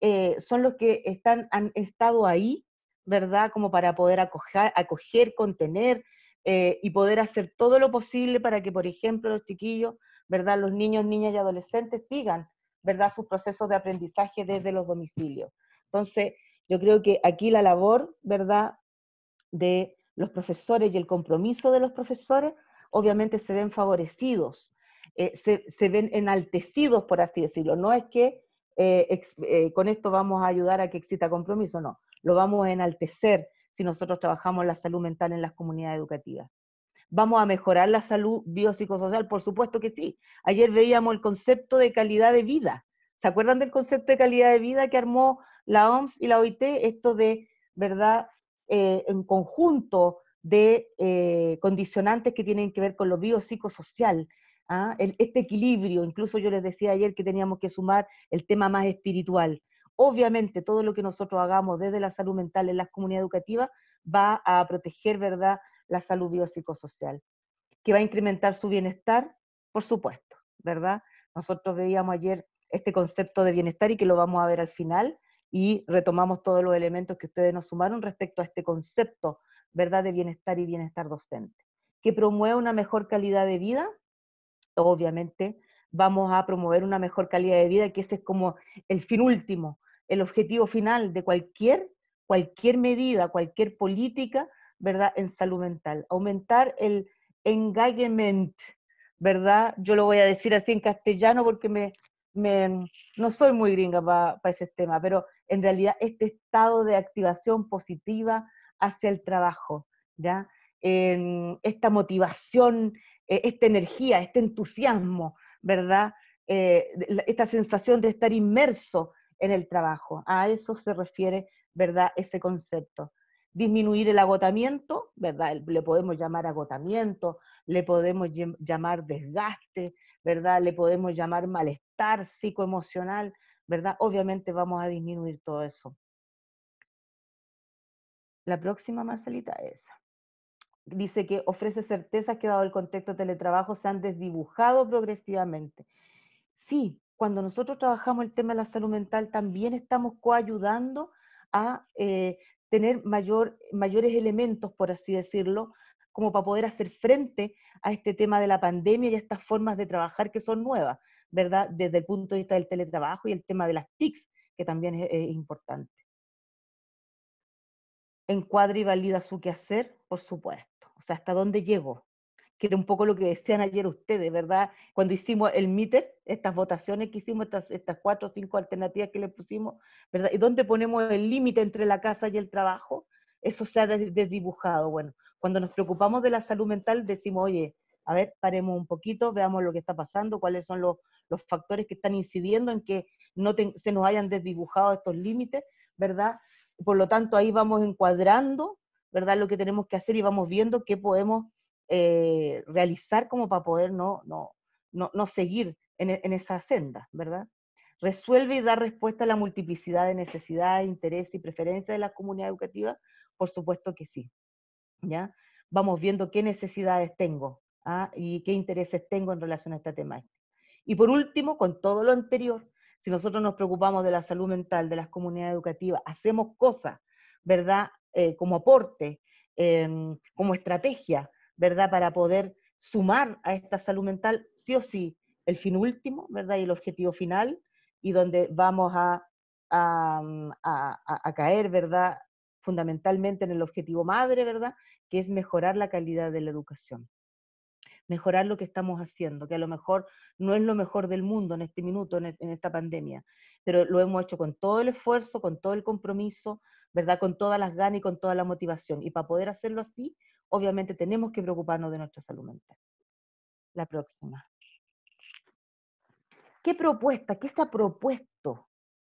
eh, son los que están, han estado ahí, ¿verdad? Como para poder acoger, acoger contener eh, y poder hacer todo lo posible para que, por ejemplo, los chiquillos, ¿verdad? Los niños, niñas y adolescentes sigan, ¿verdad? Sus procesos de aprendizaje desde los domicilios. Entonces, yo creo que aquí la labor, ¿verdad? De los profesores y el compromiso de los profesores obviamente se ven favorecidos, eh, se, ven enaltecidos, por así decirlo. No es que eh, eh, con esto vamos a ayudar a que exista compromiso, no, lo vamos a enaltecer si nosotros trabajamos la salud mental en las comunidades educativas. ¿Vamos a mejorar la salud biopsicosocial? Por supuesto que sí. Ayer veíamos el concepto de calidad de vida. ¿Se acuerdan del concepto de calidad de vida que armó la OMS y la OIT? Esto de, ¿verdad? en conjunto, de eh, condicionantes que tienen que ver con lo biopsicosocial, ¿ah? este equilibrio, incluso yo les decía ayer que teníamos que sumar el tema más espiritual. Obviamente todo lo que nosotros hagamos desde la salud mental en las comunidades educativas va a proteger, ¿verdad?, la salud biopsicosocial, que va a incrementar su bienestar, por supuesto, ¿verdad? Nosotros veíamos ayer este concepto de bienestar y que lo vamos a ver al final y retomamos todos los elementos que ustedes nos sumaron respecto a este concepto ¿verdad? De bienestar y bienestar docente, que promueva una mejor calidad de vida, obviamente vamos a promover una mejor calidad de vida, que ese es como el fin último, el objetivo final de cualquier, cualquier medida, cualquier política, ¿verdad? En salud mental. Aumentar el engagement, ¿verdad? Yo lo voy a decir así en castellano porque me, mm, no soy muy gringa para ese tema, pero en realidad este estado de activación positiva, hacia el trabajo, ¿ya? esta motivación, eh, esta energía, este entusiasmo, ¿verdad? Eh, esta sensación de estar inmerso en el trabajo. A eso se refiere, ¿verdad? Ese concepto. Disminuir el agotamiento, ¿verdad? Le podemos llamar agotamiento, le podemos llamar desgaste, ¿verdad? Le podemos llamar malestar psicoemocional, ¿verdad? Obviamente vamos a disminuir todo eso. La próxima, Marcelita, es. Dice que ofrece certezas que dado el contexto de teletrabajo se han desdibujado progresivamente. Sí, cuando nosotros trabajamos el tema de la salud mental, también estamos coayudando a eh, tener mayor, mayores elementos, por así decirlo, como para poder hacer frente a este tema de la pandemia y a estas formas de trabajar que son nuevas, ¿verdad? Desde el punto de vista del teletrabajo y el tema de las TICs, que también es importante encuadra y valida su quehacer, por supuesto. O sea, hasta dónde llegó, que era un poco lo que decían ayer ustedes, ¿verdad? Cuando hicimos el MITER, estas votaciones que hicimos, estas, estas cuatro o cinco alternativas que le pusimos, ¿verdad? ¿Y dónde ponemos el límite entre la casa y el trabajo? Eso se ha desdibujado. Bueno, cuando nos preocupamos de la salud mental, decimos, oye, a ver, paremos un poquito, veamos lo que está pasando, cuáles son los, los factores que están incidiendo en que no se nos hayan desdibujado estos límites, ¿verdad? Por lo tanto, ahí vamos encuadrando, ¿verdad? Lo que tenemos que hacer y vamos viendo qué podemos eh, realizar como para poder no, seguir e, en, esa senda, ¿verdad? Resuelve y da respuesta a la multiplicidad de necesidades, intereses y preferencias de la comunidad educativa? por supuesto que sí, ¿ya? Vamos viendo qué necesidades tengo ¿ah? y qué intereses tengo en relación a este tema. Y por último, con todo lo anterior, si nosotros nos preocupamos de la salud mental, de las comunidades educativas, hacemos cosas, ¿verdad? Eh, como aporte, em, como estrategia, ¿verdad? Para poder sumar a esta salud mental, sí o sí, el fin último, ¿verdad? Y el objetivo final, y donde vamos a, a mm, caer, ¿verdad? Fundamentalmente en el objetivo madre, ¿verdad? Que es mejorar la calidad de la educación mejorar lo que estamos haciendo, que a lo mejor no es lo mejor del mundo en este minuto, e, en, esta pandemia, pero lo hemos hecho con todo el esfuerzo, con todo el compromiso, ¿verdad? Con todas las ganas y con toda la motivación. Y para poder hacerlo así, obviamente tenemos que preocuparnos de nuestra salud mental. La próxima. ¿Qué propuesta, qué se ha propuesto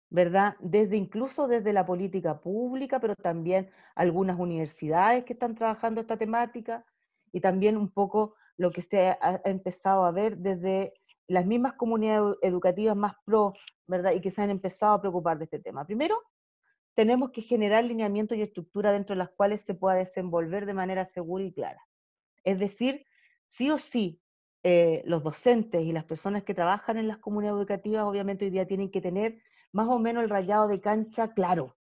¿verdad? Desde incluso desde la política pública, pero también algunas universidades que están trabajando esta temática y también un poco lo que se ha, empezado a ver desde las mismas comunidades educativas más pro, ¿verdad? Y que se han empezado a preocupar de este tema. Primero, tenemos que generar lineamientos y estructuras dentro de las cuales se pueda desenvolver de manera segura y clara. Es decir, sí o sí, eh, los docentes y las personas que trabajan en las comunidades educativas, obviamente hoy día tienen que tener más o menos el rayado de cancha claro,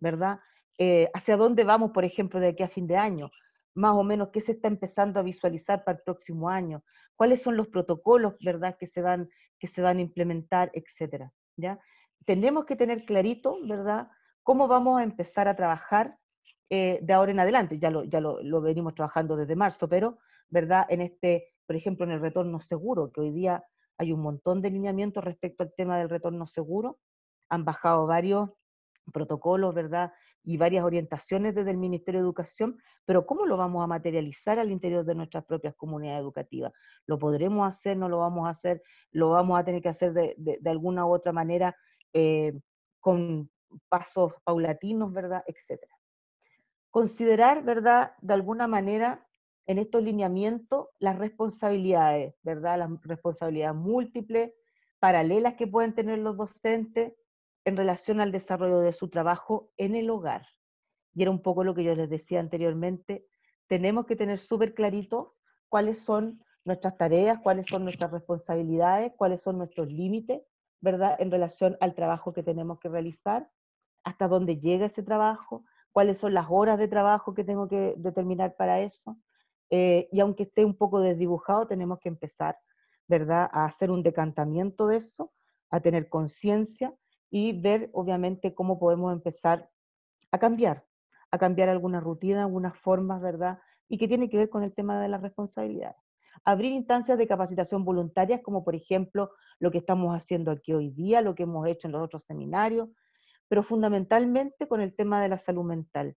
¿verdad? Eh, hacia dónde vamos, por ejemplo, de aquí a fin de año, más o menos qué se está empezando a visualizar para el próximo año, cuáles son los protocolos, ¿verdad?, que se van, que se van a implementar, etcétera, ¿ya? Tenemos que tener clarito, ¿verdad?, cómo vamos a empezar a trabajar eh, de ahora en adelante, ya, lo, ya lo, venimos trabajando desde marzo, pero, ¿verdad?, en este, por ejemplo, en el retorno seguro, que hoy día hay un montón de lineamientos respecto al tema del retorno seguro, han bajado varios protocolos, ¿verdad?, y varias orientaciones desde el Ministerio de Educación, pero ¿cómo lo vamos a materializar al interior de nuestras propias comunidades educativas? ¿Lo podremos hacer? ¿No lo vamos a hacer? ¿Lo vamos a tener que hacer de, alguna u otra manera eh, con pasos paulatinos, verdad? Etcétera. Considerar, ¿verdad? De alguna manera en estos lineamientos las responsabilidades, ¿verdad? Las responsabilidades múltiples, paralelas que pueden tener los docentes, en relación al desarrollo de su trabajo en el hogar. Y era un poco lo que yo les decía anteriormente, tenemos que tener súper clarito cuáles son nuestras tareas, cuáles son nuestras responsabilidades, cuáles son nuestros límites, ¿verdad? En relación al trabajo que tenemos que realizar, hasta dónde llega ese trabajo, cuáles son las horas de trabajo que tengo que determinar para eso. Eh, y aunque esté un poco desdibujado, tenemos que empezar, ¿verdad?, a hacer un decantamiento de eso, a tener conciencia y ver obviamente cómo podemos empezar a cambiar, a cambiar alguna rutina, algunas formas, ¿verdad? Y que tiene que ver con el tema de la responsabilidad. Abrir instancias de capacitación voluntarias, como por ejemplo lo que estamos haciendo aquí hoy día, lo que hemos hecho en los otros seminarios, pero fundamentalmente con el tema de la salud mental.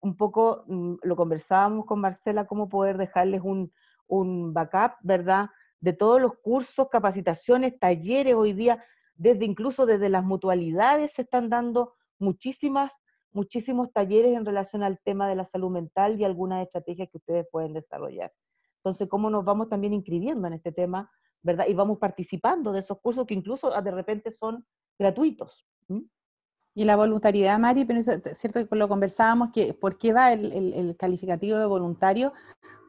Un poco mm, lo conversábamos con Marcela, cómo poder dejarles un, un backup, ¿verdad? De todos los cursos, capacitaciones, talleres hoy día, desde incluso desde las mutualidades se están dando muchísimas, muchísimos talleres en relación al tema de la salud mental y algunas estrategias que ustedes pueden desarrollar. Entonces, cómo nos vamos también inscribiendo en este tema, ¿verdad? Y vamos participando de esos cursos que incluso ah, de repente son gratuitos. Y la voluntariedad, Mari, pero es cierto que lo conversábamos, que ¿por qué va el, calificativo de voluntario?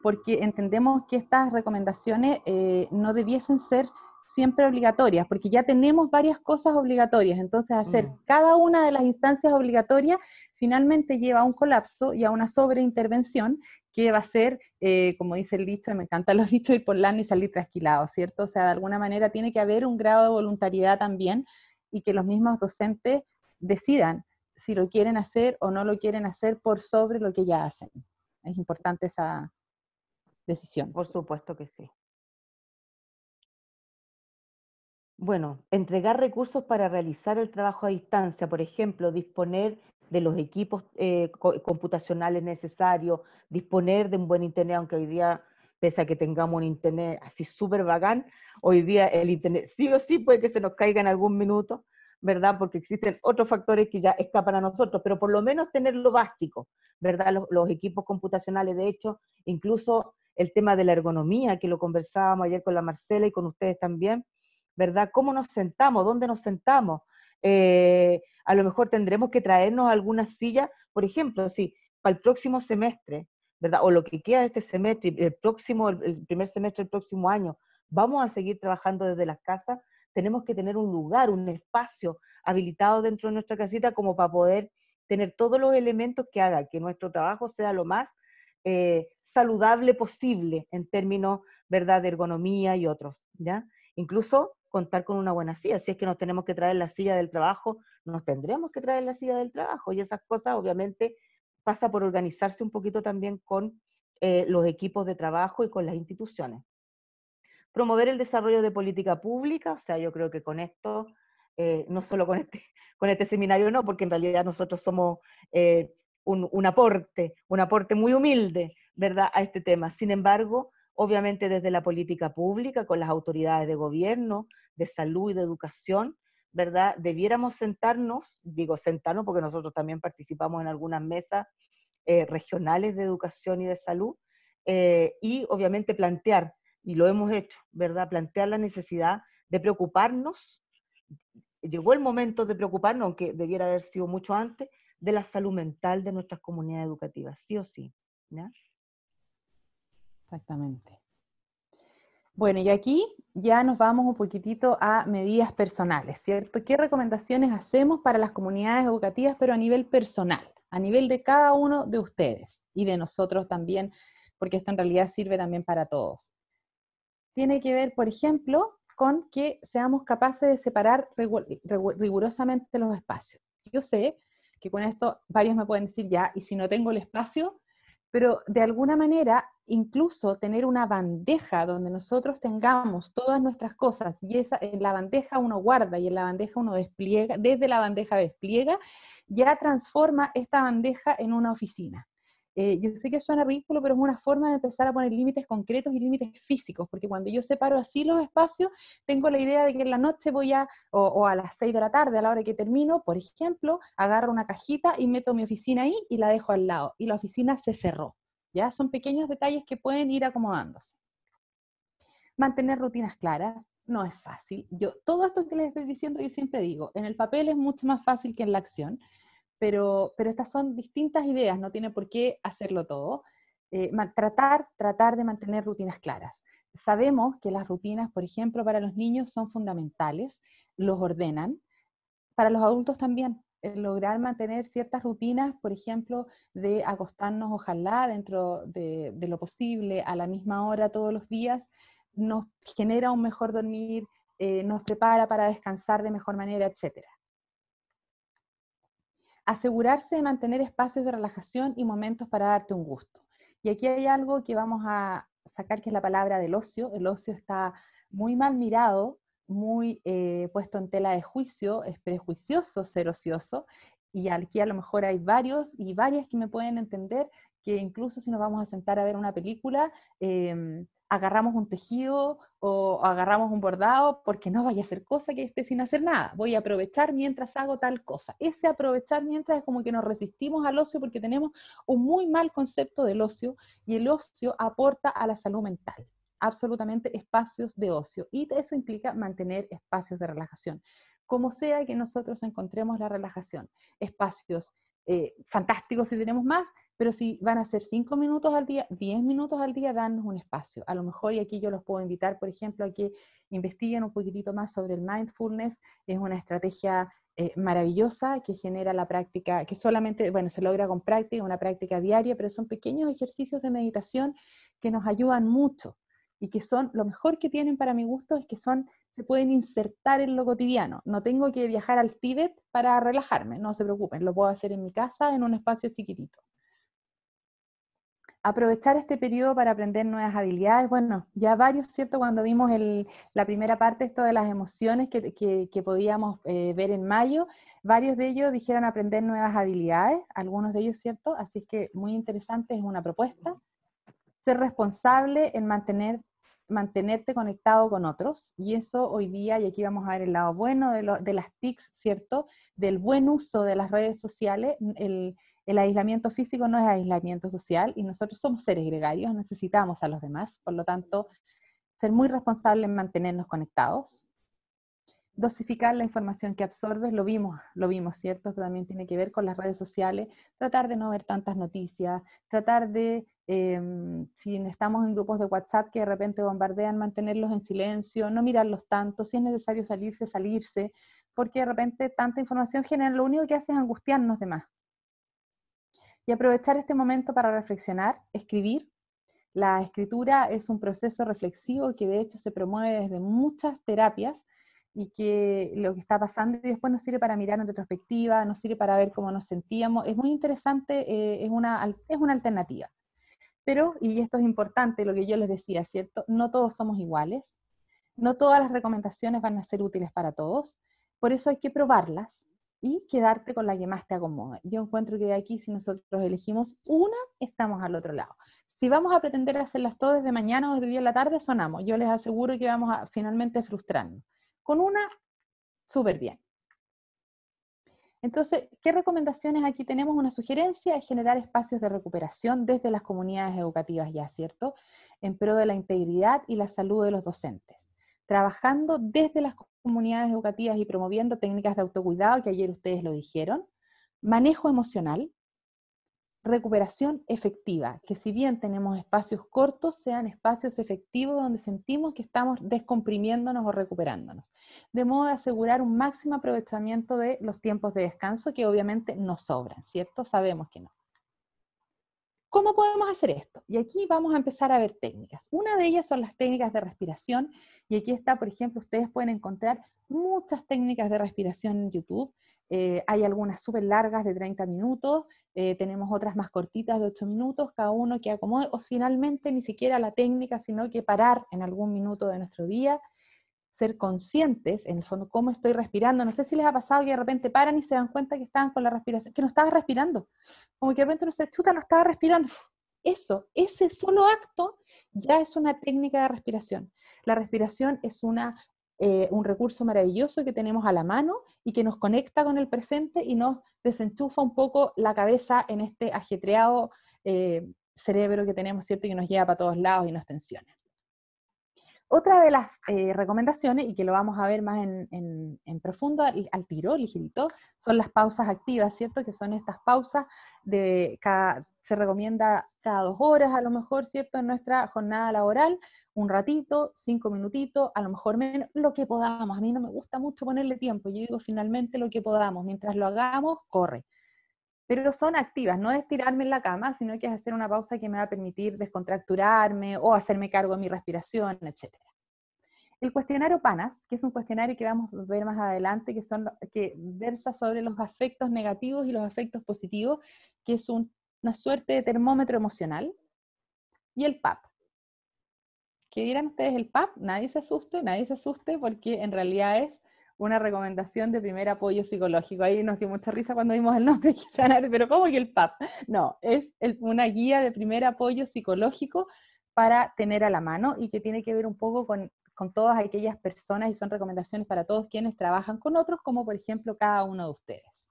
Porque entendemos que estas recomendaciones eh, no debiesen ser siempre obligatorias, porque ya tenemos varias cosas obligatorias, entonces hacer mm. cada una de las instancias obligatorias finalmente lleva a un colapso y a una sobreintervención que va a ser, eh, como dice el dicho, me encantan los dichos, ir por lana y salir trasquilado, ¿cierto? O sea, de alguna manera tiene que haber un grado de voluntariedad también y que los mismos docentes decidan si lo quieren hacer o no lo quieren hacer por sobre lo que ya hacen. Es importante esa decisión. Por supuesto que sí. Bueno, entregar recursos para realizar el trabajo a distancia, por ejemplo, disponer de los equipos eh, computacionales necesarios, disponer de un buen internet, aunque hoy día, pese a que tengamos un internet así súper vagán, hoy día el internet sí o sí puede que se nos caiga en algún minuto, ¿verdad? Porque existen otros factores que ya escapan a nosotros, pero por lo menos tener lo básico, ¿verdad? los, equipos computacionales, de hecho, incluso el tema de la ergonomía, que lo conversábamos ayer con la Marcela y con ustedes también, ¿verdad? ¿Cómo nos sentamos? ¿Dónde nos sentamos? Eh, a lo mejor tendremos que traernos alguna silla, por ejemplo, si para el próximo semestre, ¿verdad? O lo que queda de este semestre, el próximo, el primer semestre del próximo año, vamos a seguir trabajando desde las casas, tenemos que tener un lugar, un espacio habilitado dentro de nuestra casita como para poder tener todos los elementos que haga que nuestro trabajo sea lo más eh, saludable posible en términos, ¿verdad?, de ergonomía y otros, ¿ya? Incluso contar con una buena silla. Si es que nos tenemos que traer la silla del trabajo, nos tendremos que traer la silla del trabajo. Y esas cosas obviamente pasa por organizarse un poquito también con eh, los equipos de trabajo y con las instituciones. Promover el desarrollo de política pública, o sea, yo creo que con esto, eh, no solo con este, con este seminario, no, porque en realidad nosotros somos eh, un, un aporte, un aporte muy humilde, ¿verdad?, a este tema. Sin embargo, obviamente desde la política pública, con las autoridades de gobierno, de salud y de educación, ¿verdad? Debiéramos sentarnos, digo sentarnos porque nosotros también participamos en algunas mesas eh, regionales de educación y de salud, eh, y obviamente plantear, y lo hemos hecho, ¿verdad? Plantear la necesidad de preocuparnos, llegó el momento de preocuparnos, aunque debiera haber sido mucho antes, de la salud mental de nuestras comunidades educativas, sí o sí. Exactamente. Bueno, y aquí ya nos vamos un poquitito a medidas personales, ¿cierto? ¿Qué recomendaciones hacemos para las comunidades educativas, pero a nivel personal, a nivel de cada uno de ustedes y de nosotros también, porque esto en realidad sirve también para todos? Tiene que ver, por ejemplo, con que seamos capaces de separar rigurosamente los espacios. Yo sé que con esto varios me pueden decir ya, y si no tengo el espacio, pero de alguna manera incluso tener una bandeja donde nosotros tengamos todas nuestras cosas y esa, en la bandeja uno guarda y en la bandeja uno despliega, desde la bandeja despliega, ya transforma esta bandeja en una oficina. Eh, yo sé que suena ridículo, pero es una forma de empezar a poner límites concretos y límites físicos, porque cuando yo separo así los espacios, tengo la idea de que en la noche voy a, o, a las 6 de la tarde, a la hora que termino, por ejemplo, agarro una cajita y meto mi oficina ahí y la dejo al lado, y la oficina se cerró. Ya son pequeños detalles que pueden ir acomodándose. Mantener rutinas claras, no es fácil. Yo, todo esto que les estoy diciendo, yo siempre digo, en el papel es mucho más fácil que en la acción pero, estas son distintas ideas, no tiene por qué hacerlo todo. Eh, tratar, tratar de mantener rutinas claras. Sabemos que las rutinas, por ejemplo, para los niños son fundamentales, los ordenan, para los adultos también. lograr mantener ciertas rutinas, por ejemplo, de acostarnos, ojalá, dentro de, lo posible, a la misma hora todos los días, nos genera un mejor dormir, eh, nos prepara para descansar de mejor manera, etcétera asegurarse de mantener espacios de relajación y momentos para darte un gusto. Y aquí hay algo que vamos a sacar, que es la palabra del ocio. El ocio está muy mal mirado, muy eh, puesto en tela de juicio, es prejuicioso ser ocioso, y aquí a lo mejor hay varios y varias que me pueden entender que incluso si nos vamos a sentar a ver una película, em, agarramos un tejido o agarramos un bordado porque no vaya a ser cosa que esté sin hacer nada. Voy a aprovechar mientras hago tal cosa. Ese aprovechar mientras es como que nos resistimos al ocio porque tenemos un muy mal concepto del ocio y el ocio aporta a la salud mental. Absolutamente espacios de ocio y eso implica mantener espacios de relajación. Como sea que nosotros encontremos la relajación, espacios eh, fantásticos si tenemos más, pero si van a ser 5 minutos al día, 10 minutos al día, danos un espacio. A lo mejor, y aquí yo los puedo invitar, por ejemplo, a que investiguen un poquitito más sobre el mindfulness. Es una estrategia eh, maravillosa que genera la práctica, que solamente, bueno, se logra con práctica, una práctica diaria, pero son pequeños ejercicios de meditación que nos ayudan mucho y que son, lo mejor que tienen para mi gusto es que son se pueden insertar en lo cotidiano. No tengo que viajar al Tíbet para relajarme, no se preocupen, lo puedo hacer en mi casa, en un espacio chiquitito aprovechar este periodo para aprender nuevas habilidades. Bueno, ya varios, ¿cierto? Cuando vimos la primera parte, esto de las emociones que, podíamos eh, ver en mayo, varios de ellos dijeron aprender nuevas habilidades, algunos de ellos, ¿cierto? Así que muy interesante, es una propuesta. Ser responsable en mantener, mantenerte conectado con otros. Y eso hoy día, y aquí vamos a ver el lado bueno de, de las TICs, ¿cierto? Del buen uso de las redes sociales, el el aislamiento físico no es aislamiento social y nosotros somos seres gregarios, necesitamos a los demás, por lo tanto, ser muy responsable en mantenernos conectados. Dosificar la información que absorbes, lo vimos, lo vimos, ¿cierto? Esto también tiene que ver con las redes sociales, tratar de no ver tantas noticias, tratar de, em, si estamos en grupos de WhatsApp que de repente bombardean, mantenerlos en silencio, no mirarlos tanto, si es necesario salirse, salirse, porque de repente tanta información genera lo único que hace es angustiarnos de más y aprovechar este momento para reflexionar, escribir. La escritura es un proceso reflexivo que de hecho se promueve desde muchas terapias y que lo que está pasando y después nos sirve para mirar en retrospectiva, nos sirve para ver cómo nos sentíamos. Es muy interesante, eh, es, una, es una alternativa. Pero, y esto es importante, lo que yo les decía, ¿cierto? No todos somos iguales, no todas las recomendaciones van a ser útiles para todos, por eso hay que probarlas, y quedarte con la que más te acomoda. Yo encuentro que de aquí, si nosotros elegimos una, estamos al otro lado. Si vamos a pretender hacerlas todas desde mañana o desde día de la tarde, sonamos. Yo les aseguro que vamos a finalmente frustrarnos. Con una, súper bien. Entonces, ¿qué recomendaciones aquí tenemos? Una sugerencia es generar espacios de recuperación desde las comunidades educativas, ya cierto, en pro de la integridad y la salud de los docentes, trabajando desde las comunidades educativas y promoviendo técnicas de autocuidado, que ayer ustedes lo dijeron, manejo emocional, recuperación efectiva, que si bien tenemos espacios cortos, sean espacios efectivos donde sentimos que estamos descomprimiéndonos o recuperándonos, de modo de asegurar un máximo aprovechamiento de los tiempos de descanso que obviamente nos sobran, ¿cierto? Sabemos que no. ¿Cómo podemos hacer esto? Y aquí vamos a empezar a ver técnicas. Una de ellas son las técnicas de respiración y aquí está, por ejemplo, ustedes pueden encontrar muchas técnicas de respiración en YouTube. Eh, hay algunas súper largas de 30 minutos, eh, tenemos otras más cortitas de 8 minutos, cada uno que acomode, o finalmente ni siquiera la técnica, sino que parar en algún minuto de nuestro día ser conscientes, en el fondo, cómo estoy respirando. No sé si les ha pasado que de repente paran y se dan cuenta que estaban con la respiración, que no estaban respirando. Como que de repente uno se chuta, no estaba respirando. Eso, ese solo acto ya es una técnica de respiración. La respiración es una, eh, un recurso maravilloso que tenemos a la mano y que nos conecta con el presente y nos desenchufa un poco la cabeza en este ajetreado eh, cerebro que tenemos, ¿cierto? Y que nos lleva para todos lados y nos tensiona. Otra de las eh, recomendaciones, y que lo vamos a ver más en, en, profundo, al, al tiro, ligerito, son las pausas activas, ¿cierto? Que son estas pausas de cada, se recomienda cada dos horas a lo mejor, ¿cierto? En nuestra jornada laboral, un ratito, cinco minutitos, a lo mejor menos, lo que podamos. A mí no me gusta mucho ponerle tiempo, yo digo finalmente lo que podamos, mientras lo hagamos, corre pero son activas, no es tirarme en la cama, sino que es hacer una pausa que me va a permitir descontracturarme o hacerme cargo de mi respiración, etc. El cuestionario PANAS, que es un cuestionario que vamos a ver más adelante, que, versa sobre los afectos negativos y los afectos positivos, que es una suerte de termómetro emocional, y el PAP. ¿Qué dirán ustedes el PAP? Nadie se asuste, nadie se asuste, porque en realidad es una recomendación de primer apoyo psicológico. Ahí nos dio mucha risa cuando vimos el nombre, pero ¿cómo que el PAP? No, es una guía de primer apoyo psicológico para tener a la mano y que tiene que ver un poco con todas aquellas personas y son recomendaciones para todos quienes trabajan con otros, como por ejemplo cada uno de ustedes.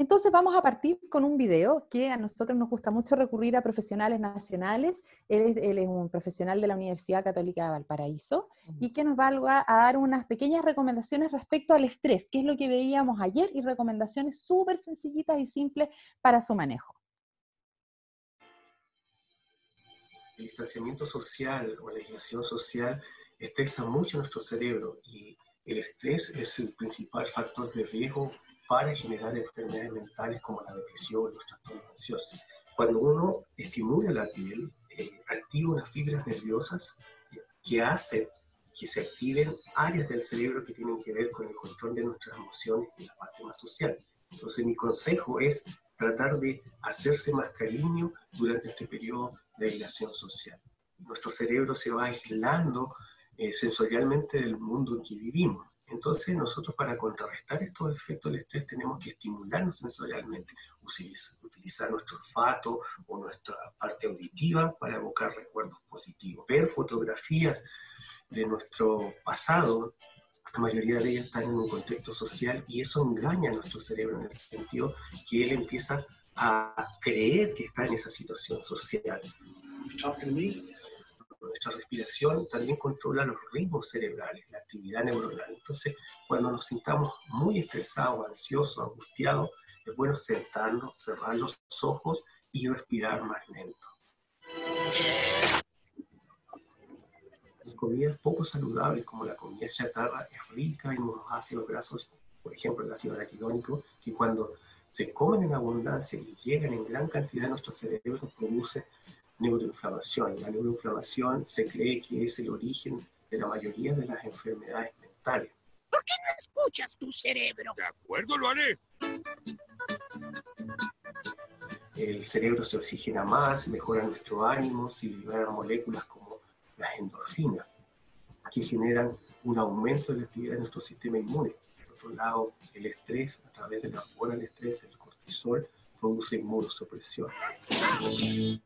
Entonces vamos a partir con un video que a nosotros nos gusta mucho recurrir a profesionales nacionales. Él es, un profesional de la Universidad Católica de Valparaíso y que nos va a, dar unas pequeñas recomendaciones respecto al estrés, que es lo que veíamos ayer, y recomendaciones súper sencillitas y simples para su manejo. El distanciamiento social o la legislación social estresa mucho nuestro cerebro y el estrés es el principal factor de riesgo para generar enfermedades mentales como la depresión, o los trastornos ansiosos. Cuando uno estimula la piel, eh, activa unas fibras nerviosas que hacen que se activen áreas del cerebro que tienen que ver con el control de nuestras emociones y la parte más social. Entonces mi consejo es tratar de hacerse más cariño durante este periodo de aislación social. Nuestro cerebro se va aislando eh, sensorialmente del mundo en que vivimos. Entonces nosotros para contrarrestar estos efectos del estrés tenemos que estimularnos sensorialmente, utilizar nuestro olfato o nuestra parte auditiva para evocar recuerdos positivos, ver fotografías de nuestro pasado, la mayoría de ellas están en un contexto social y eso engaña a nuestro cerebro en el sentido que él empieza a creer que está en esa situación social. to nuestra respiración también controla los ritmos cerebrales, la actividad neuronal. Entonces, cuando nos sintamos muy estresados, ansiosos, angustiados, es bueno sentarnos, cerrar los ojos y respirar más lento. Las comidas poco saludables, como la comida chatarra, es rica en unos ácidos grasos, por ejemplo, el ácido araquidónico, que cuando se comen en abundancia y llegan en gran cantidad a nuestro cerebro, produce neuroinflamación. La neuroinflamación se cree que es el origen de la mayoría de las enfermedades mentales. ¿Por qué no escuchas tu cerebro? De acuerdo, lo haré. El cerebro se oxigena más, mejora nuestro ánimo, se liberan moléculas como las endorfinas, que generan un aumento de la actividad de nuestro sistema inmune. Por otro lado, el estrés, a través de la hormona del estrés, el cortisol, producen presión.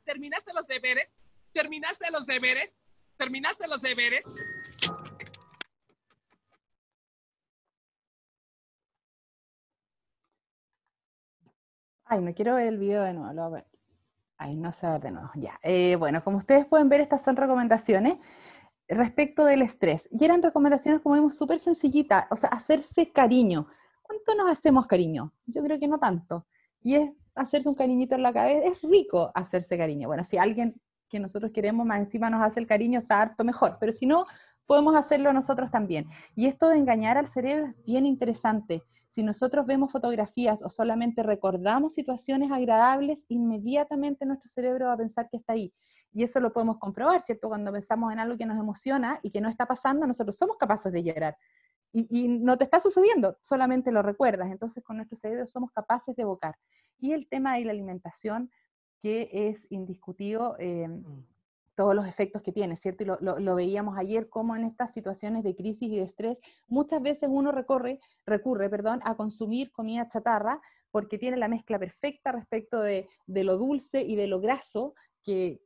¿Terminaste los deberes? ¿Terminaste los deberes? ¿Terminaste los deberes? Ay, no quiero ver el video de nuevo, Ay, no se va de nuevo, ya. Eh, bueno, como ustedes pueden ver, estas son recomendaciones respecto del estrés. Y eran recomendaciones, como vimos, súper sencillitas, o sea, hacerse cariño. ¿Cuánto nos hacemos cariño? Yo creo que no tanto. Y es hacerse un cariñito en la cabeza, es rico hacerse cariño. Bueno, si alguien que nosotros queremos más encima nos hace el cariño, está harto mejor, pero si no, podemos hacerlo nosotros también. Y esto de engañar al cerebro es bien interesante. Si nosotros vemos fotografías o solamente recordamos situaciones agradables, inmediatamente nuestro cerebro va a pensar que está ahí. Y eso lo podemos comprobar, ¿cierto? Cuando pensamos en algo que nos emociona y que no está pasando, nosotros somos capaces de llorar. Y, y no te está sucediendo, solamente lo recuerdas. Entonces con nuestro cerebro somos capaces de evocar y el tema de la alimentación, que es indiscutido em, mm. todos los efectos que tiene, ¿cierto? Y lo, veíamos ayer, como en estas situaciones de crisis y de estrés, muchas veces uno recorre, recurre perdón, a consumir comida chatarra porque tiene la mezcla perfecta respecto de, lo dulce y de lo graso que,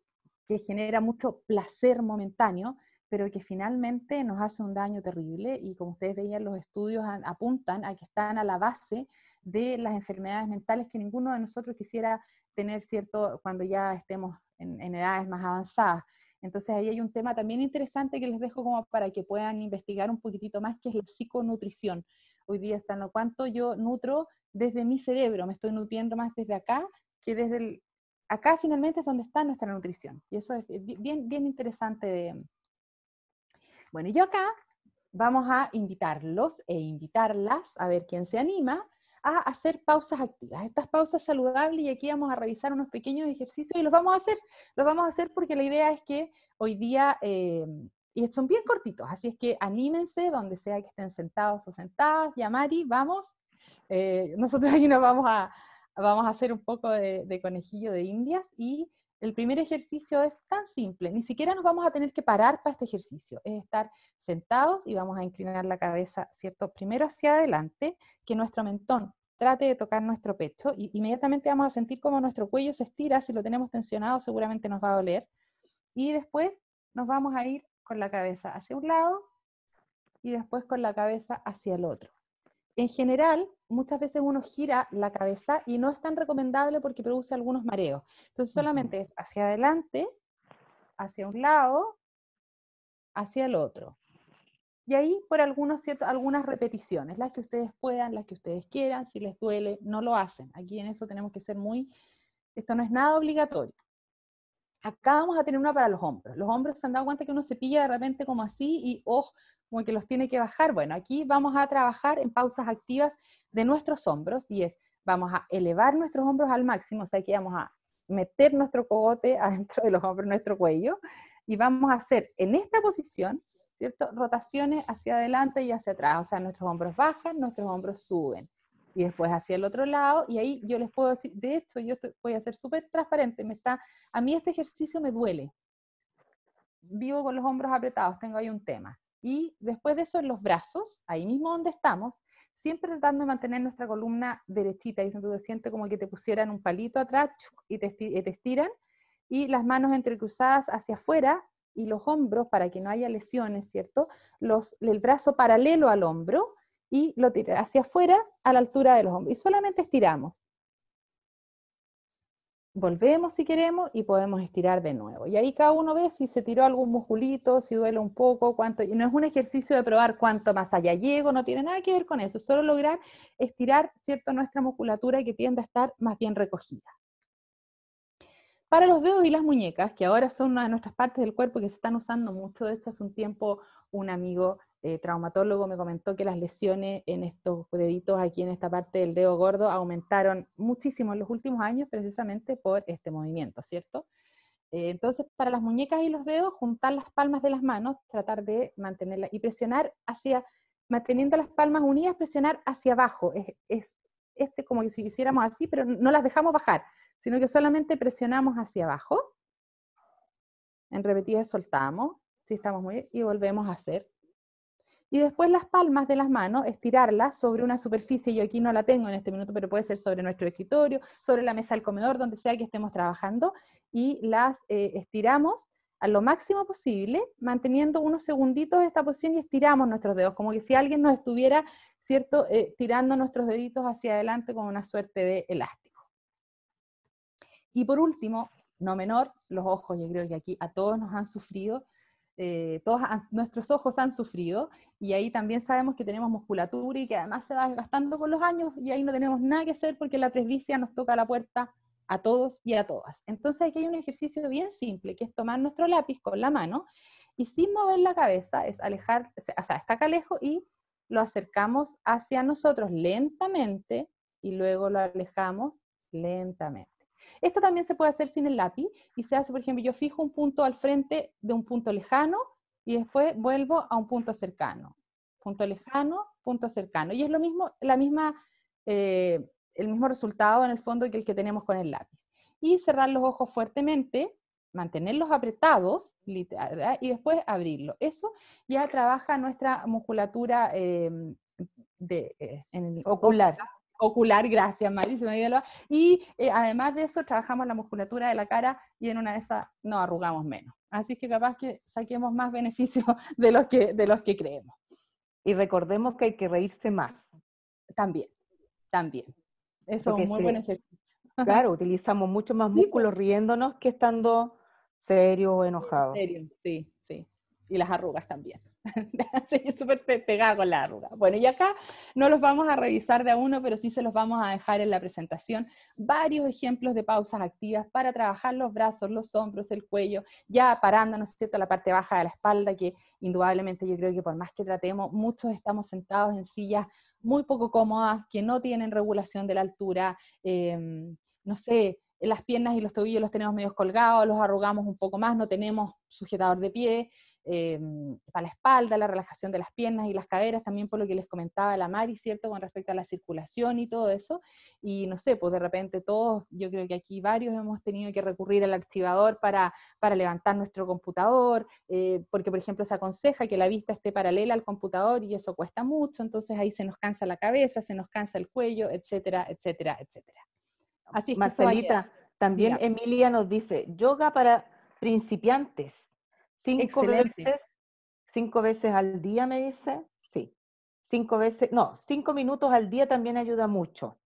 que genera mucho placer momentáneo, pero que finalmente nos hace un daño terrible y como ustedes veían los estudios apuntan a que están a la base de las enfermedades mentales que ninguno de nosotros quisiera tener, ¿cierto?, cuando ya estemos en, edades más avanzadas. Entonces ahí hay un tema también interesante que les dejo como para que puedan investigar un poquitito más, que es la psiconutrición. Hoy día está lo cuanto yo nutro desde mi cerebro, me estoy nutriendo más desde acá que desde Acá finalmente es donde está nuestra nutrición. Y eso es bien, bien interesante. Bueno, y yo acá vamos a invitarlos e invitarlas a ver quién se anima a hacer pausas activas, estas pausas saludables y aquí vamos a revisar unos pequeños ejercicios y los vamos a hacer, los vamos a hacer porque la idea es que hoy día, em, y son bien cortitos, así es que anímense donde sea que estén sentados o sentadas, ya Mari, vamos, eh, nosotros aquí nos vamos a, vamos a hacer un poco de, conejillo de indias y el primer ejercicio es tan simple, ni siquiera nos vamos a tener que parar para este ejercicio, es estar sentados y vamos a inclinar la cabeza, ¿cierto? Primero hacia adelante, que nuestro mentón trate de tocar nuestro pecho. Y inmediatamente vamos a sentir cómo nuestro cuello se estira, si lo tenemos tensionado seguramente nos va a doler. Y después nos vamos a ir con la cabeza hacia un lado y después con la cabeza hacia el otro. En general, muchas veces uno gira la cabeza y no es tan recomendable porque produce algunos mareos. Entonces solamente es hacia adelante, hacia un lado, hacia el otro. Y ahí por algunos, cierto, algunas repeticiones, las que ustedes puedan, las que ustedes quieran, si les duele, no lo hacen. Aquí en eso tenemos que ser muy, esto no es nada obligatorio. Acá vamos a tener una para los hombros. Los hombros se han dado cuenta que uno se pilla de repente como así y, oh, como que los tiene que bajar. Bueno, aquí vamos a trabajar en pausas activas de nuestros hombros y es, vamos a elevar nuestros hombros al máximo, o sea, que vamos a meter nuestro cogote adentro de los hombros, nuestro cuello, y vamos a hacer en esta posición ¿cierto? Rotaciones hacia adelante y hacia atrás, o sea, nuestros hombros bajan, nuestros hombros suben. Y después hacia el otro lado, y ahí yo les puedo decir, de hecho, yo voy a ser súper transparente, me está, a mí este ejercicio me duele. Vivo con los hombros apretados, tengo ahí un tema. Y después de eso, los brazos, ahí mismo donde estamos, siempre tratando de mantener nuestra columna derechita, y siempre se siente como que te pusieran un palito atrás y te estiran, y las manos entrecruzadas hacia afuera, y los hombros para que no haya lesiones, ¿cierto? Los, el brazo paralelo al hombro y lo tira hacia afuera a la altura de los hombros. Y solamente estiramos. Volvemos si queremos y podemos estirar de nuevo. Y ahí cada uno ve si se tiró algún musculito, si duele un poco, cuánto. Y no es un ejercicio de probar cuánto más allá llego, no tiene nada que ver con eso. Solo lograr estirar, ¿cierto?, nuestra musculatura que tiende a estar más bien recogida para los dedos y las muñecas, que ahora son una de nuestras partes del cuerpo que se están usando mucho. De hecho, hace un tiempo un amigo eh, traumatólogo me comentó que las lesiones en estos deditos aquí en esta parte del dedo gordo aumentaron muchísimo en los últimos años precisamente por este movimiento, ¿cierto? Eh, entonces, para las muñecas y los dedos, juntar las palmas de las manos, tratar de mantenerlas y presionar hacia, manteniendo las palmas unidas, presionar hacia abajo. Es, este como si hiciéramos así, pero no las dejamos bajar sino que solamente presionamos hacia abajo, en repetidas soltamos, si estamos muy bien, y volvemos a hacer. Y después las palmas de las manos, estirarlas sobre una superficie, yo aquí no la tengo en este minuto, pero puede ser sobre nuestro escritorio, sobre la mesa del comedor, donde sea que estemos trabajando, y las eh, estiramos a lo máximo posible, manteniendo unos segunditos esta posición y estiramos nuestros dedos, como que si alguien nos estuviera, ¿cierto?, eh, tirando nuestros deditos hacia adelante con una suerte de elástico. Y por último, no menor, los ojos, yo creo que aquí a todos nos han sufrido, eh, todos nuestros ojos han sufrido, y ahí también sabemos que tenemos musculatura y que además se va gastando con los años, y ahí no tenemos nada que hacer porque la presbicia nos toca la puerta a todos y a todas. Entonces aquí hay un ejercicio bien simple, que es tomar nuestro lápiz con la mano y sin mover la cabeza, es alejar, o sea, está acá lejos y lo acercamos hacia nosotros lentamente y luego lo alejamos lentamente. Esto también se puede hacer sin el lápiz y se hace, por ejemplo, yo fijo un punto al frente de un punto lejano y después vuelvo a un punto cercano. Punto lejano, punto cercano. Y es lo mismo, la misma, eh, el mismo resultado en el fondo que el que tenemos con el lápiz. Y cerrar los ojos fuertemente, mantenerlos apretados y después abrirlo. Eso ya trabaja nuestra musculatura eh, de, eh, en el ocular ocular, gracias Marisa, Y eh, además de eso, trabajamos la musculatura de la cara y en una de esas nos arrugamos menos. Así que capaz que saquemos más beneficios de los que, de los que creemos. Y recordemos que hay que reírse más. También, también. Eso es un muy buen ejercicio. Claro, utilizamos mucho más pues. músculos riéndonos que estando serio o enojado. Serio, sí, sí. Y las arrugas también. Así súper pegada con la arruga. Bueno, y acá no los vamos a revisar de a uno, pero sí se los vamos a dejar en la presentación varios ejemplos de pausas activas para trabajar los brazos, los hombros, el cuello, ya parándonos es cierto?, la parte baja de la espalda, que indudablemente yo creo que por más que tratemos, muchos estamos sentados en sillas muy poco cómodas, que no tienen regulación de la altura, em, no sé, las piernas y los tobillos los tenemos medio colgados, los arrugamos un poco más, no tenemos sujetador de pie, Em, para la espalda, la relajación de las piernas y las caderas, también por lo que les comentaba la Mari, ¿cierto? Con respecto a la circulación y todo eso. Y no sé, pues de repente todos, yo creo que aquí varios hemos tenido que recurrir al archivador para, para levantar nuestro computador, eh, porque por ejemplo se aconseja que la vista esté paralela al computador y eso cuesta mucho, entonces ahí se nos cansa la cabeza, se nos cansa el cuello, etcétera, etcétera, etcétera. Así es Marcelita, también Emilia nos dice, yoga para principiantes Cinco veces, veces al día, me dice, sí. Cinco veces, no, cinco minutos al día también ayuda mucho.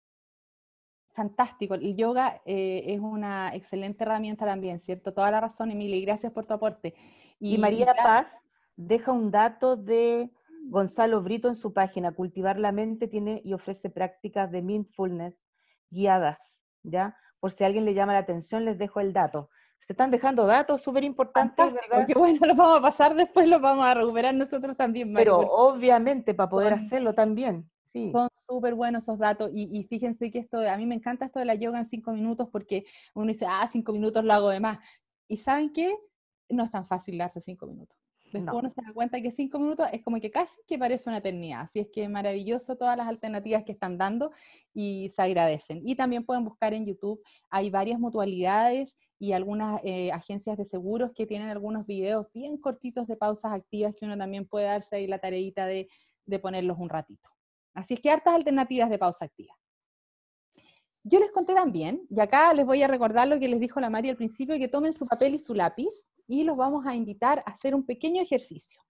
Fantástico. El yoga eh, es una excelente herramienta también, ¿cierto? Toda la razón, Emily, gracias por tu aporte. Y, María Paz deja un dato de Gonzalo Brito en su página, Cultivar la Mente tiene y ofrece prácticas de mindfulness guiadas, ¿ya? Por si alguien le llama la atención, les dejo el dato se están dejando datos súper importantes, ¿verdad? Que bueno, los vamos a pasar después, los vamos a recuperar nosotros también. Pero obviamente para poder hacerlo también. Son súper buenos esos datos y, y, fíjense que esto, a mí me encanta esto de la yoga en cinco minutos porque uno dice, ah, cinco minutos lo hago de más. Y ¿saben qué? No es tan fácil darse cinco minutos. Después uno se da cuenta que cinco minutos es como que casi que parece una eternidad. Así es que maravilloso todas las alternativas que están dando y se agradecen. Y también pueden buscar en YouTube, hay varias mutualidades y algunas eh, agencias de seguros que tienen algunos videos bien cortitos de pausas activas que uno también puede darse ahí la tareita de, ponerlos un ratito. Así es que hartas alternativas de pausa activa. Yo les conté también, y acá les voy a recordar lo que les dijo la María al principio, que tomen su papel y su lápiz y los vamos a invitar a hacer un pequeño ejercicio.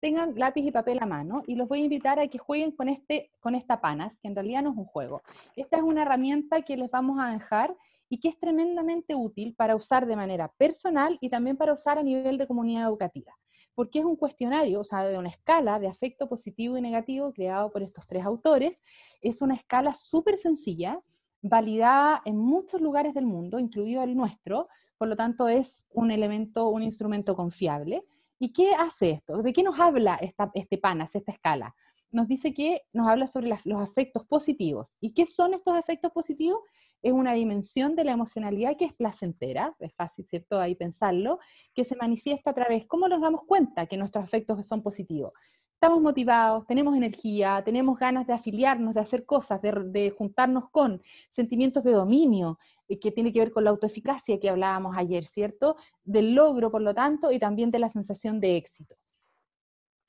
Tengan lápiz y papel a mano y los voy a invitar a que jueguen con, este, con esta panas, que en realidad no es un juego. Esta es una herramienta que les vamos a dejar y que es tremendamente útil para usar de manera personal y también para usar a nivel de comunidad educativa, porque es un cuestionario, o sea, de una escala de afecto positivo y negativo creado por estos tres autores. Es una escala súper sencilla, validada en muchos lugares del mundo, incluido el nuestro, por lo tanto es un elemento, un instrumento confiable. ¿Y qué hace esto? ¿De qué nos habla este PANAS, esta escala? Nos dice que nos habla sobre los afectos positivos. ¿Y qué son estos efectos positivos? es una dimensión de la emocionalidad que es placentera, es fácil, ¿cierto? Ahí pensarlo, que se manifiesta a través, ¿cómo nos damos cuenta que nuestros afectos son positivos? Estamos motivados, tenemos energía, tenemos ganas de afiliarnos, de hacer cosas, de, juntarnos con sentimientos de dominio, eh, que tiene que ver con la autoeficacia que hablábamos ayer, ¿cierto? Del logro, por lo tanto, y también de la sensación de éxito.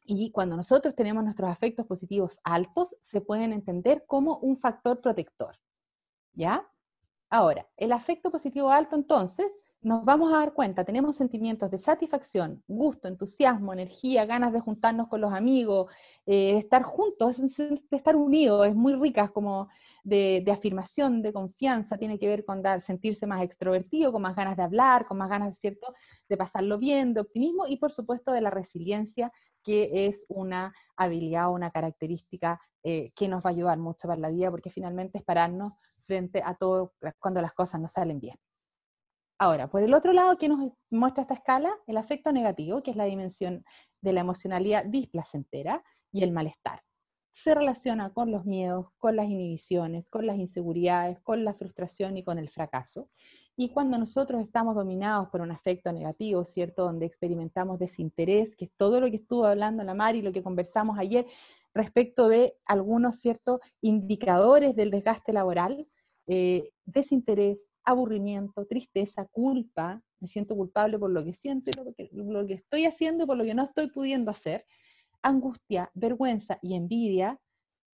Y cuando nosotros tenemos nuestros afectos positivos altos, se pueden entender como un factor protector. ¿Ya? Ahora, el afecto positivo alto, entonces, nos vamos a dar cuenta, tenemos sentimientos de satisfacción, gusto, entusiasmo, energía, ganas de juntarnos con los amigos, eh, de estar juntos, de estar unidos, es muy rica, como de, afirmación, de confianza, tiene que ver con dar, sentirse más extrovertido, con más ganas de hablar, con más ganas, ¿cierto?, de pasarlo bien, de optimismo y por supuesto de la resiliencia, que es una habilidad, una característica eh, que nos va a ayudar mucho para la vida, porque finalmente es pararnos frente a todo cuando las cosas no salen bien. Ahora, por el otro lado, ¿qué nos muestra esta escala? El afecto negativo, que es la dimensión de la emocionalidad displacentera y el malestar. Se relaciona con los miedos, con las inhibiciones, con las inseguridades, con la frustración y con el fracaso. Y cuando nosotros estamos dominados por un afecto negativo, ¿cierto? Donde experimentamos desinterés, que es todo lo que estuvo hablando la Mari, lo que conversamos ayer respecto de algunos, ¿cierto?, indicadores del desgaste laboral, eh, desinterés, aburrimiento, tristeza, culpa, me siento culpable por lo que siento y lo que, lo que estoy haciendo y por lo que no estoy pudiendo hacer, angustia, vergüenza y envidia,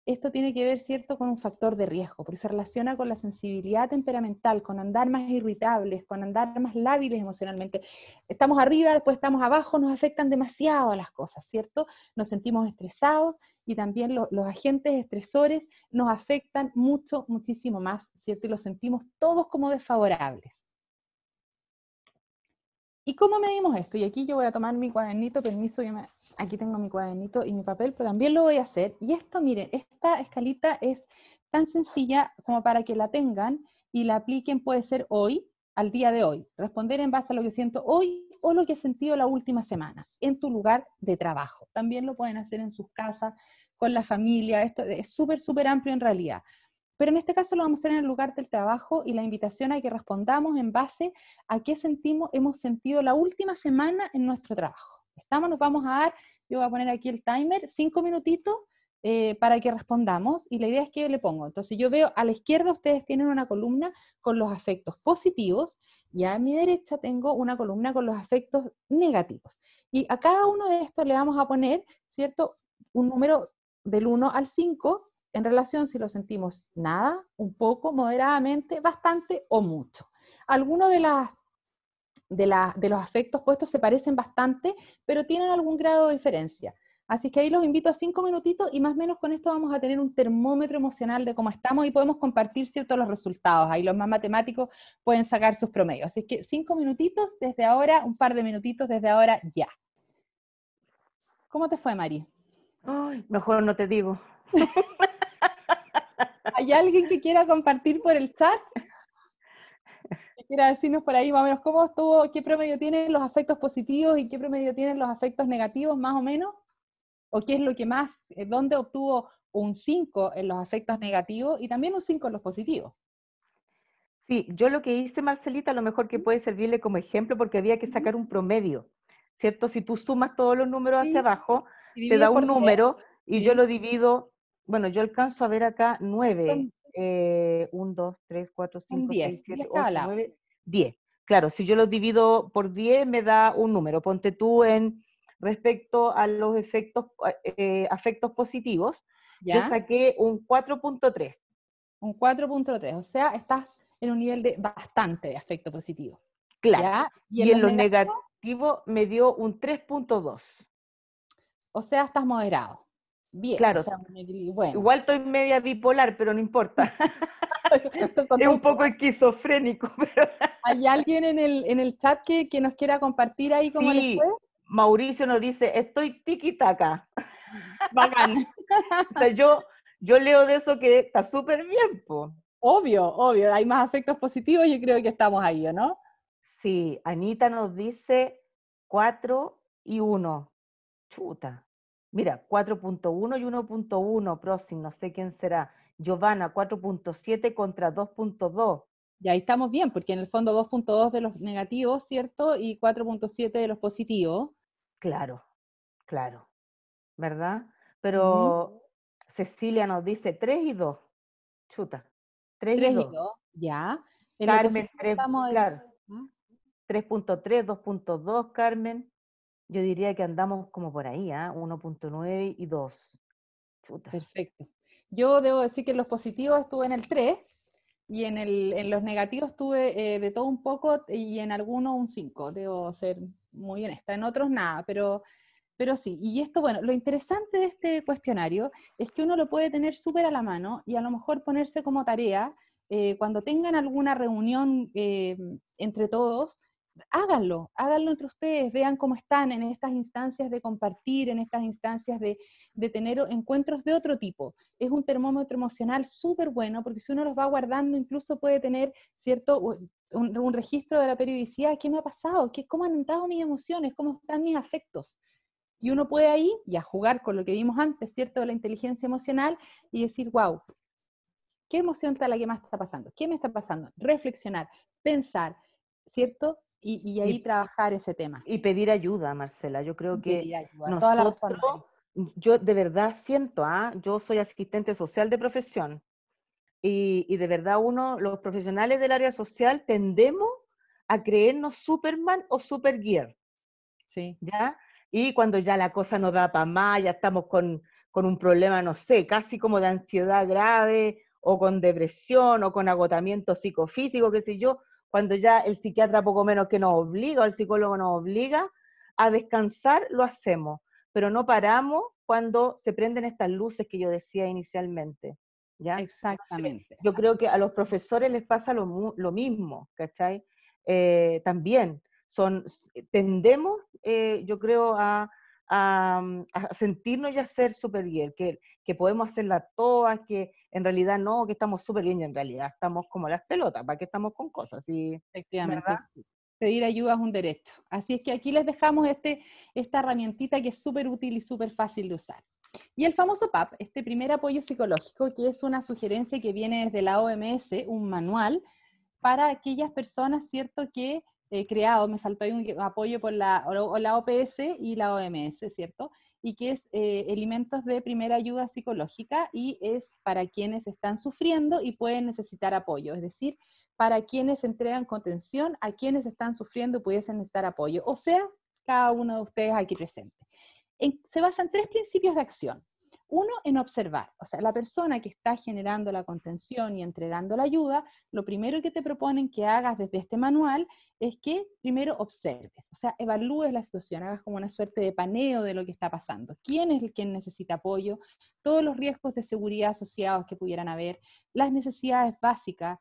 esto tiene que ver, ¿cierto?, con un factor de riesgo, porque se relaciona con la sensibilidad temperamental, con andar más irritables, con andar más lábiles emocionalmente. Estamos arriba, después estamos abajo, nos afectan demasiado a las cosas, ¿cierto? Nos sentimos estresados y también los agentes estresores nos afectan mucho, muchísimo más, ¿cierto? Y los sentimos todos como desfavorables. ¿Y cómo medimos esto? Y aquí yo voy a tomar mi cuadernito, permiso que me Aquí tengo mi cuadernito y mi papel, pero también lo voy a hacer. Y esto, miren, esta escalita es tan sencilla como para que la tengan y la apliquen, puede ser hoy, al día de hoy. Responder en base a lo que siento hoy o lo que he sentido la última semana, en tu lugar de trabajo. También lo pueden hacer en sus casas, con la familia. Esto es súper, súper amplio en realidad. Pero en este caso lo vamos a hacer en el lugar del trabajo y la invitación a que respondamos en base a qué sentimos, hemos sentido la última semana en nuestro trabajo. Estamos, nos vamos a dar, yo voy a poner aquí el timer, cinco minutitos eh, para que respondamos y la idea es que yo le pongo. Entonces yo veo a la izquierda ustedes tienen una columna con los afectos positivos y a mi derecha tengo una columna con los afectos negativos. Y a cada uno de estos le vamos a poner, ¿cierto? Un número del 1 al 5 en relación si lo sentimos nada, un poco, moderadamente, bastante o mucho. Alguno de las de, los afectos puestos se parecen bastante, pero tienen algún grado de diferencia. Así que ahí los invito a cinco minutitos y más o menos con esto vamos a tener un termómetro emocional de cómo estamos y podemos compartir ciertos los resultados. Ahí los más matemáticos pueden sacar sus promedios. Así que cinco minutitos desde ahora, un par de minutitos desde ahora ya. ¿Cómo te fue, Mari? Ay, mejor no te digo. ¿Hay alguien que quiera compartir por el chat? Mira, decirnos por ahí más o menos cómo estuvo, qué promedio tienen los afectos positivos y qué promedio tienen los afectos negativos, más o menos. O qué es lo que más, eh, dónde obtuvo un 5 en los afectos negativos y también un 5 en los positivos. Sí, yo lo que hice, Marcelita, a lo mejor que puede servirle como ejemplo, porque había que sacar un promedio, ¿cierto? Si tú sumas todos los números hacia abajo, te da un número y yo lo divido, bueno, yo alcanzo a ver acá 9 eh, 1, 2, 3, 4, 5, 6, 7, 8, 9, 10. Claro, si yo lo divido por 10 me da un número. Ponte tú en respecto a los efectos, eh, afectos positivos, ¿Ya? yo saqué un 4.3. Un 4.3, o sea, estás en un nivel de bastante de afecto positivo. Claro. Y, en, lo negativo me dio un 3.2. O sea, estás moderado bien. Claro. Igual estoy media bipolar, pero no importa. es un poco esquizofrénico. Pero... ¿Hay alguien en el, en el chat que, nos quiera compartir ahí cómo Mauricio nos dice, estoy tiquitaca. Bacán. o sea, yo, yo leo de eso que está súper bien, Obvio, obvio, hay más afectos positivos, y creo que estamos ahí, ¿no? Sí, Anita nos dice cuatro y uno. Chuta. Mira, 4.1 y 1.1, próximo, no sé quién será. Giovanna, 4.7 contra 2.2. Ya estamos bien, porque en el fondo 2.2 de los negativos, ¿cierto? Y 4.7 de los positivos. Claro, claro, ¿verdad? Pero Cecilia nos dice 3 y 2. Chuta, 3, y 2. Ya. Carmen, claro. 3.3, 2.2, ¿ah? Carmen yo diría que andamos como por ahí, ¿eh? ¿ah? 1.9 y 2. Perfecto. Yo debo decir que en los positivos estuve en el 3 y en, el, en los negativos estuve eh, de todo un poco y en algunos un 5, debo ser muy honesta. En otros nada, pero, pero sí. Y esto, bueno, lo interesante de este cuestionario es que uno lo puede tener súper a la mano y a lo mejor ponerse como tarea eh, cuando tengan alguna reunión eh, entre todos háganlo, háganlo entre ustedes, vean cómo están en estas instancias de compartir, en estas instancias de, tener encuentros de otro tipo. Es un termómetro emocional súper bueno porque si uno los va guardando incluso puede tener cierto un, registro de la periodicidad, qué me ha pasado, ¿Qué, cómo han entrado mis emociones, cómo están mis afectos. Y uno puede ahí ya jugar con lo que vimos antes, ¿cierto? De la inteligencia emocional y decir, wow, ¿qué emoción está la que más está pasando? ¿Qué me está pasando? Reflexionar, pensar, ¿cierto? Y, ahí trabajar ese tema. Y pedir ayuda, Marcela. Yo creo que nosotros, mm, yo de verdad siento, ¿ah? yo soy asistente social de profesión y, de verdad uno, los profesionales del área social tendemos a creernos Superman o Supergear. Sí. ¿Ya? Y cuando ya la cosa nos da para más, ya estamos con, con un problema, no sé, casi como de ansiedad grave o con depresión o con agotamiento psicofísico, qué sé yo, cuando ya el psiquiatra poco menos que nos obliga, o el psicólogo nos obliga a descansar, lo hacemos, pero no paramos cuando se prenden estas luces que yo decía inicialmente. ¿ya? Exactamente. Yo creo que a los profesores les pasa lo, mismo, ¿cachai? Eh, también son, tendemos, eh, yo creo, a a, sentirnos ya ser bien que, que podemos hacerla todas, que en realidad no, que estamos súper bien y en realidad estamos como las pelotas, ¿para qué estamos con cosas? Y, Efectivamente. Pedir ayuda es un derecho. Así es que aquí les dejamos este, esta herramientita que es súper útil y súper fácil de usar. Y el famoso PAP, este primer apoyo psicológico, que es una sugerencia que viene desde la OMS, un manual para aquellas personas, ¿cierto?, que eh, creado me faltó un apoyo por la, OPS y la OMS, ¿cierto? Y que es eh, elementos alimentos de primera ayuda psicológica y es para quienes están sufriendo y pueden necesitar apoyo, es decir, para quienes entregan contención a quienes están sufriendo y pudiesen necesitar apoyo, o sea, cada uno de ustedes aquí presente. se basan tres principios de acción. Uno, en observar. O sea, la persona que está generando la contención y entregando la ayuda, lo primero que te proponen que hagas desde este manual es que primero observes, o sea, evalúes la situación, hagas como una suerte de paneo de lo que está pasando. ¿Quién es el que necesita apoyo? Todos los riesgos de seguridad asociados que pudieran haber, las necesidades básicas,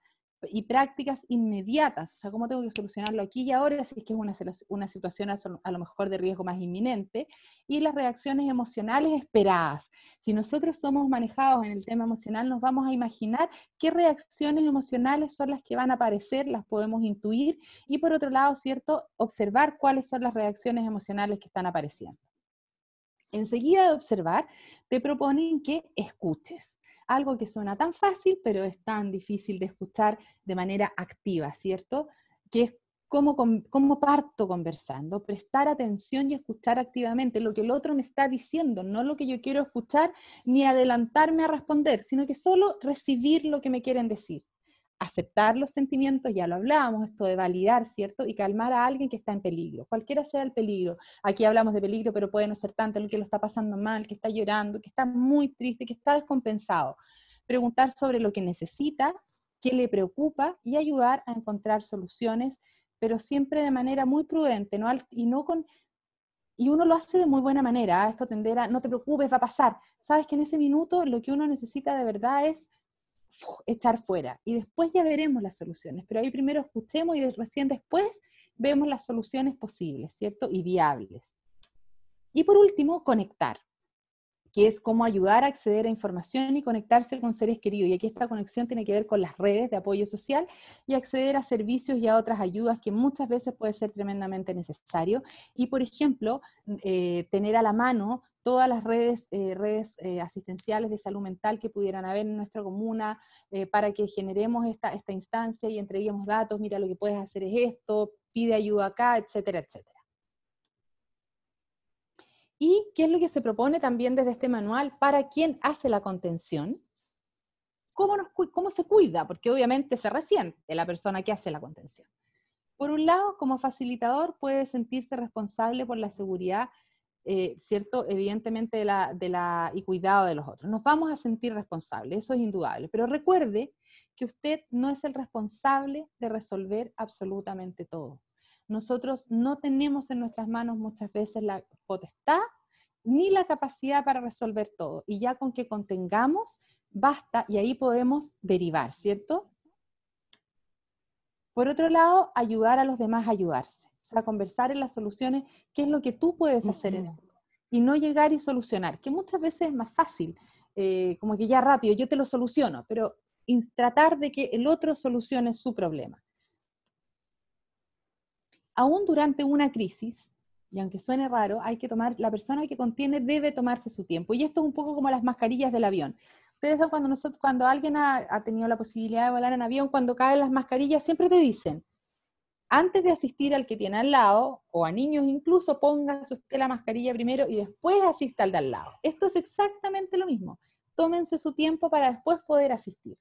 y prácticas inmediatas, o sea, cómo tengo que solucionarlo aquí y ahora si es que es una, situación a, a, lo mejor de riesgo más inminente, y las reacciones emocionales esperadas. Si nosotros somos manejados en el tema emocional, nos vamos a imaginar qué reacciones emocionales son las que van a aparecer, las podemos intuir, y por otro lado, ¿cierto?, observar cuáles son las reacciones emocionales que están apareciendo. Enseguida de observar, te proponen que escuches algo que suena tan fácil, pero es tan difícil de escuchar de manera activa, ¿cierto? Que es como parto conversando, prestar atención y escuchar activamente lo que el otro me está diciendo, no lo que yo quiero escuchar ni adelantarme a responder, sino que solo recibir lo que me quieren decir aceptar los sentimientos, ya lo hablábamos, esto de validar, ¿cierto? Y calmar a alguien que está en peligro, cualquiera sea el peligro. Aquí hablamos de peligro, pero puede no ser tanto el que lo está pasando mal, que está llorando, que está muy triste, que está descompensado. Preguntar sobre lo que necesita, qué le preocupa y ayudar a encontrar soluciones, pero siempre de manera muy prudente, ¿no? Y no con... Y uno lo hace de muy buena manera, ¿ah? esto tender no te preocupes, va a pasar. Sabes que en ese minuto lo que uno necesita de verdad es estar fuera. Y después ya veremos las soluciones, pero ahí primero escuchemos y recién después vemos las soluciones posibles, ¿cierto? Y viables. Y por último, conectar que es cómo ayudar a acceder a información y conectarse con seres queridos. Y aquí esta conexión tiene que ver con las redes de apoyo social y acceder a servicios y a otras ayudas que muchas veces puede ser tremendamente necesario. Y, por ejemplo, eh, tener a la mano todas las redes, eh, redes eh, asistenciales de salud mental que pudieran haber en nuestra comuna para que generemos esta, esta instancia y entreguemos datos, mira lo que puedes hacer es esto, pide ayuda acá, etcétera, etcétera. ¿Y qué es lo que se propone también desde este manual para quien hace la contención? ¿Cómo, se cuida? Porque obviamente se resiente la persona que hace la contención. Por un lado, como facilitador puede sentirse responsable por la seguridad, eh, ¿cierto? Evidentemente la, y cuidado de los otros. Nos vamos a sentir responsables, eso es indudable. Pero recuerde que usted no es el responsable de resolver absolutamente todo. Nosotros no tenemos en nuestras manos muchas veces la potestad ni la capacidad para resolver todo. Y ya con que contengamos, basta y ahí podemos derivar, ¿cierto? Por otro lado, ayudar a los demás a ayudarse. O sea, conversar en las soluciones, qué es lo que tú puedes hacer en mundo? Y no llegar y solucionar, que muchas veces es más fácil, eh, como que ya rápido, yo te lo soluciono, pero tratar de que el otro solucione su problema aún durante una crisis, y aunque suene raro, hay que tomar, la persona que contiene debe tomarse su tiempo. Y esto es un poco como las mascarillas del avión. Ustedes cuando, alguien ha, ha tenido la posibilidad de volar en avión, cuando caen las mascarillas, siempre te dicen, antes de asistir al que tiene al lado, o a niños incluso, póngase usted la mascarilla primero y después asista al de al lado. Esto es exactamente lo mismo. Tómense su tiempo para después poder asistir.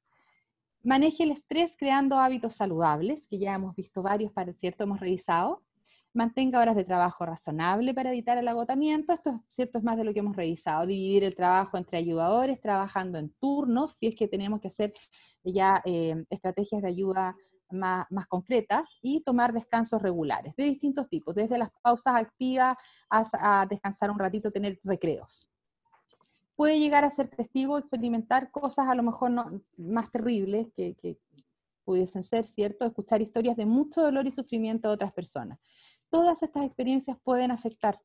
Maneje el estrés creando hábitos saludables, que ya hemos visto varios, para cierto, hemos revisado. Mantenga horas de trabajo razonable para evitar el agotamiento. Esto cierto, es más de lo que hemos revisado. Dividir el trabajo entre ayudadores, trabajando en turnos, si es que tenemos que hacer ya eh, estrategias de ayuda más, concretas y tomar descansos regulares de distintos tipos, desde las pausas activas hasta a descansar un ratito, tener recreos puede llegar a ser testigo, experimentar cosas a lo mejor más terribles que, pudiesen ser, ¿cierto? Escuchar historias de mucho dolor y sufrimiento de otras personas. Todas estas experiencias pueden afectar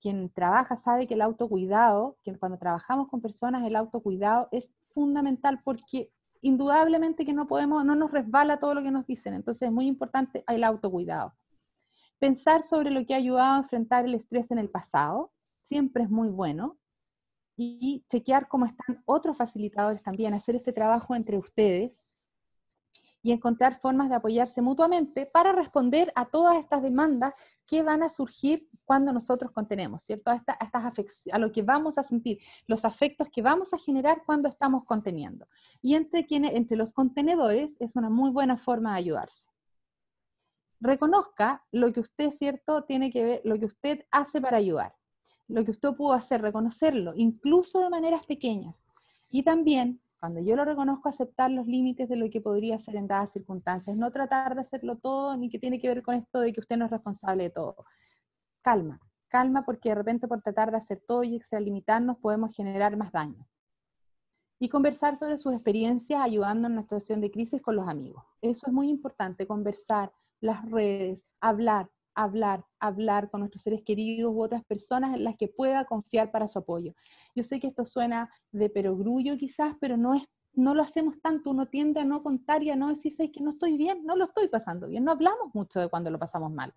quien trabaja sabe que el autocuidado, que cuando trabajamos con personas, el autocuidado es fundamental porque indudablemente que no podemos, no nos resbala todo lo que nos dicen. Entonces es muy importante el autocuidado. Pensar sobre lo que ha ayudado a enfrentar el estrés en el pasado siempre es muy bueno y chequear cómo están otros facilitadores también, hacer este trabajo entre ustedes y encontrar formas de apoyarse mutuamente para responder a todas estas demandas que van a surgir cuando nosotros contenemos, ¿cierto? A, a lo que vamos a sentir, los afectos que vamos a generar cuando estamos conteniendo. Y entre, quienes, entre los contenedores es una muy buena forma de ayudarse. Reconozca lo que usted, ¿cierto? Tiene que ver, lo que usted hace para ayudar lo que usted pudo hacer, reconocerlo, incluso de maneras pequeñas. Y también, cuando yo lo reconozco, aceptar los límites de lo que podría hacer en dadas circunstancias, no tratar de hacerlo todo, ni que tiene que ver con esto de que usted no es responsable de todo. Calma, calma, porque de repente por tratar de hacer todo y extralimitarnos podemos generar más daño. Y conversar sobre sus experiencias ayudando en una situación de crisis con los amigos. Eso es muy importante, conversar, las redes, hablar, hablar, hablar con nuestros seres queridos u otras personas en las que pueda confiar para su apoyo. Yo sé que esto suena de perogrullo quizás, pero no no lo hacemos tanto, uno tiende a no contar y a no decir, que no estoy bien, no lo estoy pasando bien, no hablamos mucho de cuando lo pasamos mal.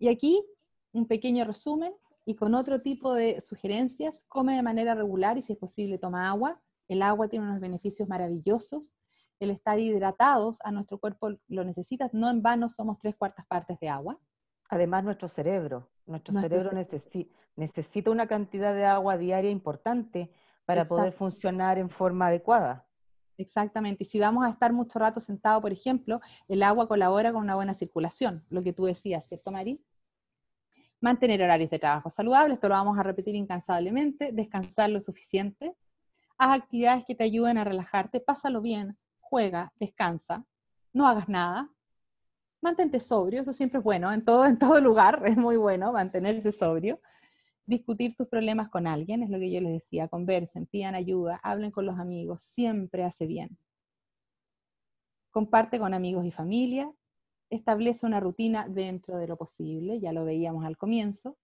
Y aquí un pequeño resumen y con otro tipo de sugerencias, come de manera regular y si es posible toma agua. El agua tiene unos beneficios maravillosos el estar hidratados, a nuestro cuerpo lo necesitas, no en vano somos tres cuartas partes de agua. Además, nuestro cerebro, nuestro, cerebro, necesita una cantidad de agua diaria importante para poder funcionar en forma adecuada. Exactamente, y si vamos a estar mucho rato sentado, por ejemplo, el agua colabora con una buena circulación, lo que tú decías, ¿cierto, Mari? Mantener horarios de trabajo saludables, esto lo vamos a repetir incansablemente, descansar lo suficiente, haz actividades que te ayuden a relajarte, pásalo bien, juega, descansa, no hagas nada, mantente sobrio, eso siempre es bueno, en todo, en todo lugar es muy bueno mantenerse sobrio. Discutir tus problemas con alguien, es lo que yo les decía, conversen, pidan ayuda, hablen con los amigos, siempre hace bien. Comparte con amigos y familia, establece una rutina dentro de lo posible, ya lo veíamos al comienzo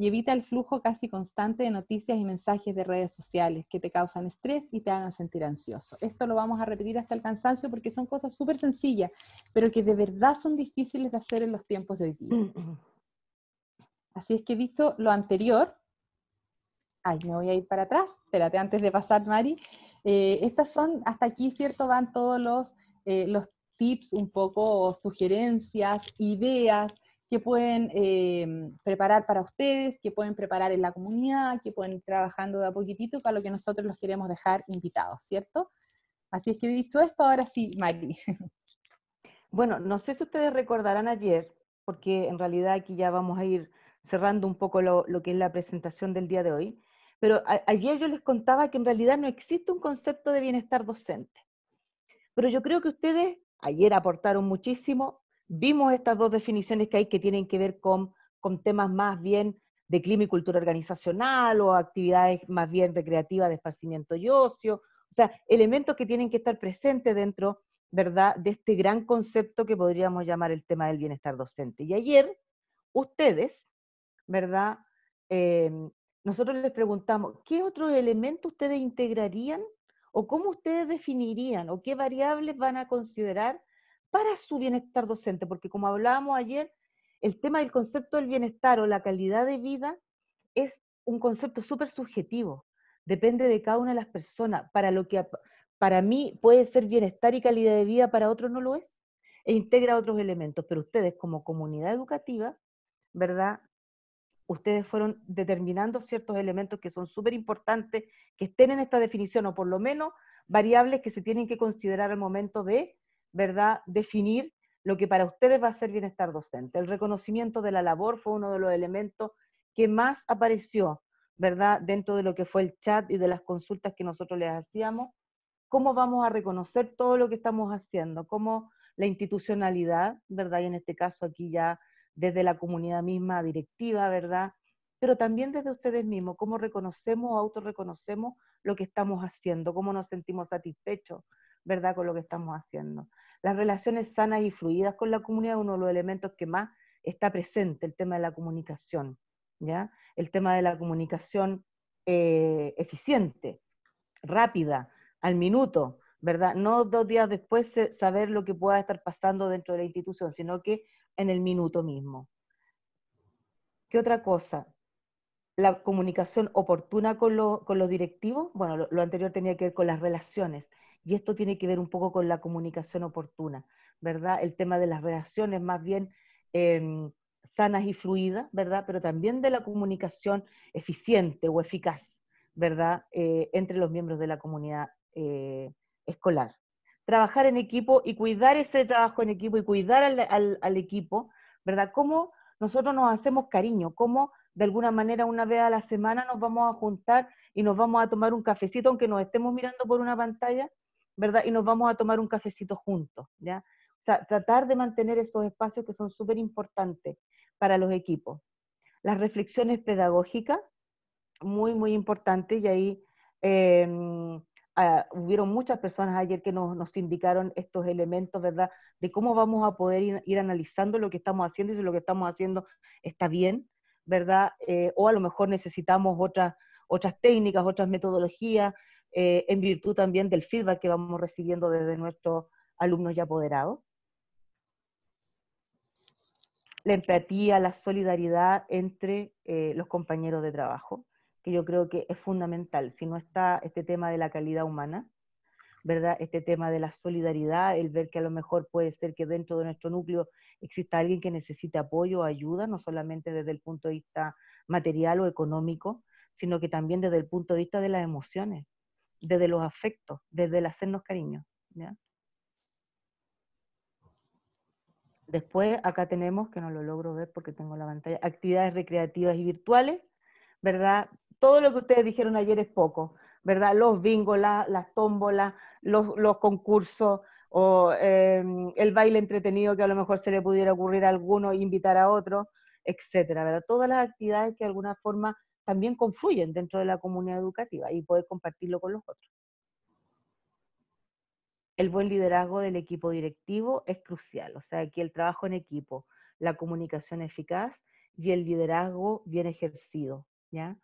y evita el flujo casi constante de noticias y mensajes de redes sociales que te causan estrés y te hagan sentir ansioso. Esto lo vamos a repetir hasta el cansancio porque son cosas súper sencillas, pero que de verdad son difíciles de hacer en los tiempos de hoy día. Así es que visto lo anterior, ay, me voy a ir para atrás, espérate, antes de pasar, Mari, eh, estas son, hasta aquí, ¿cierto? Van todos los, eh, tips un poco, sugerencias, ideas que pueden em, preparar para ustedes, que pueden preparar en la comunidad, que pueden ir trabajando de a poquitito para lo que nosotros los queremos dejar invitados, ¿cierto? Así es que he dicho esto, ahora sí, Mari. Bueno, no sé si ustedes recordarán ayer, porque en realidad aquí ya vamos a ir cerrando un poco lo, que es la presentación del día de hoy, pero ayer yo les contaba que en realidad no existe un concepto de bienestar docente. Pero yo creo que ustedes ayer aportaron muchísimo, Vimos estas dos definiciones que hay que tienen que ver con, con temas más bien de clima y cultura organizacional o actividades más bien recreativas de esparcimiento y ocio, o sea, elementos que tienen que estar presentes dentro, ¿verdad?, de este gran concepto que podríamos llamar el tema del bienestar docente. Y ayer, ustedes, ¿verdad?, em, nosotros les preguntamos, ¿qué otros elementos ustedes integrarían o cómo ustedes definirían o qué variables van a considerar para su bienestar docente, porque como hablábamos ayer, el tema del concepto del bienestar o la calidad de vida es un concepto súper subjetivo, depende de cada una de las personas. Para lo que para mí puede ser bienestar y calidad de vida, para otros no lo es, e integra otros elementos, pero ustedes como comunidad educativa, ¿verdad? Ustedes fueron determinando ciertos elementos que son súper importantes, que estén en esta definición, o por lo menos variables que se tienen que considerar al momento de ¿verdad? Definir lo que para ustedes va a ser bienestar docente. El reconocimiento de la labor fue uno de los elementos que más apareció, ¿verdad? Dentro de lo que fue el chat y de las consultas que nosotros les hacíamos, cómo vamos a reconocer todo lo que estamos haciendo, cómo la institucionalidad, ¿verdad? Y en este caso aquí ya desde la comunidad misma directiva, ¿verdad? Pero también desde ustedes mismos, cómo reconocemos o autorreconocemos lo que estamos haciendo, cómo nos sentimos satisfechos ¿verdad? Con lo que estamos haciendo. Las relaciones sanas y fluidas con la comunidad uno de los elementos que más está presente, el tema de la comunicación, ¿ya? El tema de la comunicación eh, eficiente, rápida, al minuto, ¿verdad? No dos días después saber lo que pueda estar pasando dentro de la institución, sino que en el minuto mismo. ¿Qué otra cosa? La comunicación oportuna con, con los directivos, bueno, lo, anterior tenía que ver con las relaciones. Y esto tiene que ver un poco con la comunicación oportuna, ¿verdad? El tema de las relaciones más bien em, sanas y fluidas, ¿verdad? Pero también de la comunicación eficiente o eficaz, ¿verdad? Eh, entre los miembros de la comunidad eh, escolar. Trabajar en equipo y cuidar ese trabajo en equipo y cuidar al, al equipo, ¿verdad? ¿Cómo nosotros nos hacemos cariño? ¿Cómo de alguna manera una vez a la semana nos vamos a juntar y nos vamos a tomar un cafecito, aunque nos estemos mirando por una pantalla, ¿verdad? Y nos vamos a tomar un cafecito juntos, ¿ya? O sea, tratar de mantener esos espacios que son súper importantes para los equipos. Las reflexiones pedagógicas, muy, muy importantes, y ahí em, hubieron muchas personas ayer que nos, indicaron estos elementos, ¿verdad? De cómo vamos a poder ir, analizando lo que estamos haciendo y si lo que estamos haciendo está bien, ¿verdad? Eh, o a lo mejor necesitamos otras técnicas, otras metodologías, eh, en virtud también del feedback que vamos recibiendo desde nuestros alumnos ya apoderados. La empatía, la solidaridad entre eh, los compañeros de trabajo, que yo creo que es fundamental. Si no está este tema de la calidad humana, ¿verdad? Este tema de la solidaridad, el ver que a lo mejor puede ser que dentro de nuestro núcleo exista alguien que necesite apoyo o ayuda, no solamente desde el punto de vista material o económico, sino que también desde el punto de vista de las emociones desde los afectos, desde el hacernos cariño. Después acá tenemos, que no lo logro ver porque tengo la pantalla, actividades recreativas y virtuales, ¿verdad? Todo lo que ustedes dijeron ayer es poco, ¿verdad? Los bingolas, las tómbolas, los, concursos, o em, el baile entretenido que a lo mejor se le pudiera ocurrir a alguno, invitar a otro, etcétera, ¿verdad? Todas las actividades que de alguna forma también confluyen dentro de la comunidad educativa y poder compartirlo con los otros. El buen liderazgo del equipo directivo es crucial, o sea, aquí el trabajo en equipo, la comunicación eficaz y el liderazgo bien ejercido, ¿ya?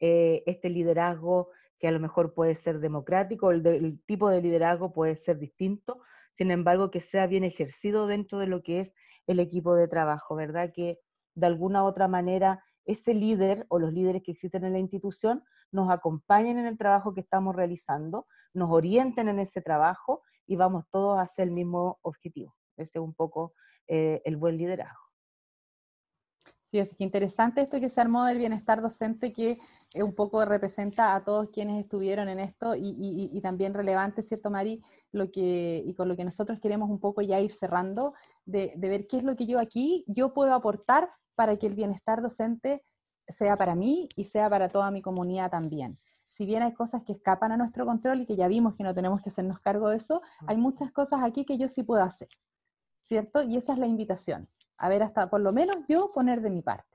Eh, este liderazgo que a lo mejor puede ser democrático, el, el tipo de liderazgo puede ser distinto, sin embargo, que sea bien ejercido dentro de lo que es el equipo de trabajo, ¿verdad? Que de alguna u otra manera ese líder o los líderes que existen en la institución nos acompañen en el trabajo que estamos realizando, nos orienten en ese trabajo y vamos todos hacia el mismo objetivo. Ese es un poco eh, el buen liderazgo. Sí, es que interesante esto que se armó del bienestar docente que eh, un poco representa a todos quienes estuvieron en esto y, también relevante, ¿cierto, Mari? Lo que, y con lo que nosotros queremos un poco ya ir cerrando, de, de ver qué es lo que yo aquí, yo puedo aportar para que el bienestar docente sea para mí y sea para toda mi comunidad también. Si bien hay cosas que escapan a nuestro control y que ya vimos que no tenemos que hacernos cargo de eso, mm. hay muchas cosas aquí que yo sí puedo hacer, ¿cierto? Y esa es la invitación, a ver hasta por lo menos yo poner de mi parte.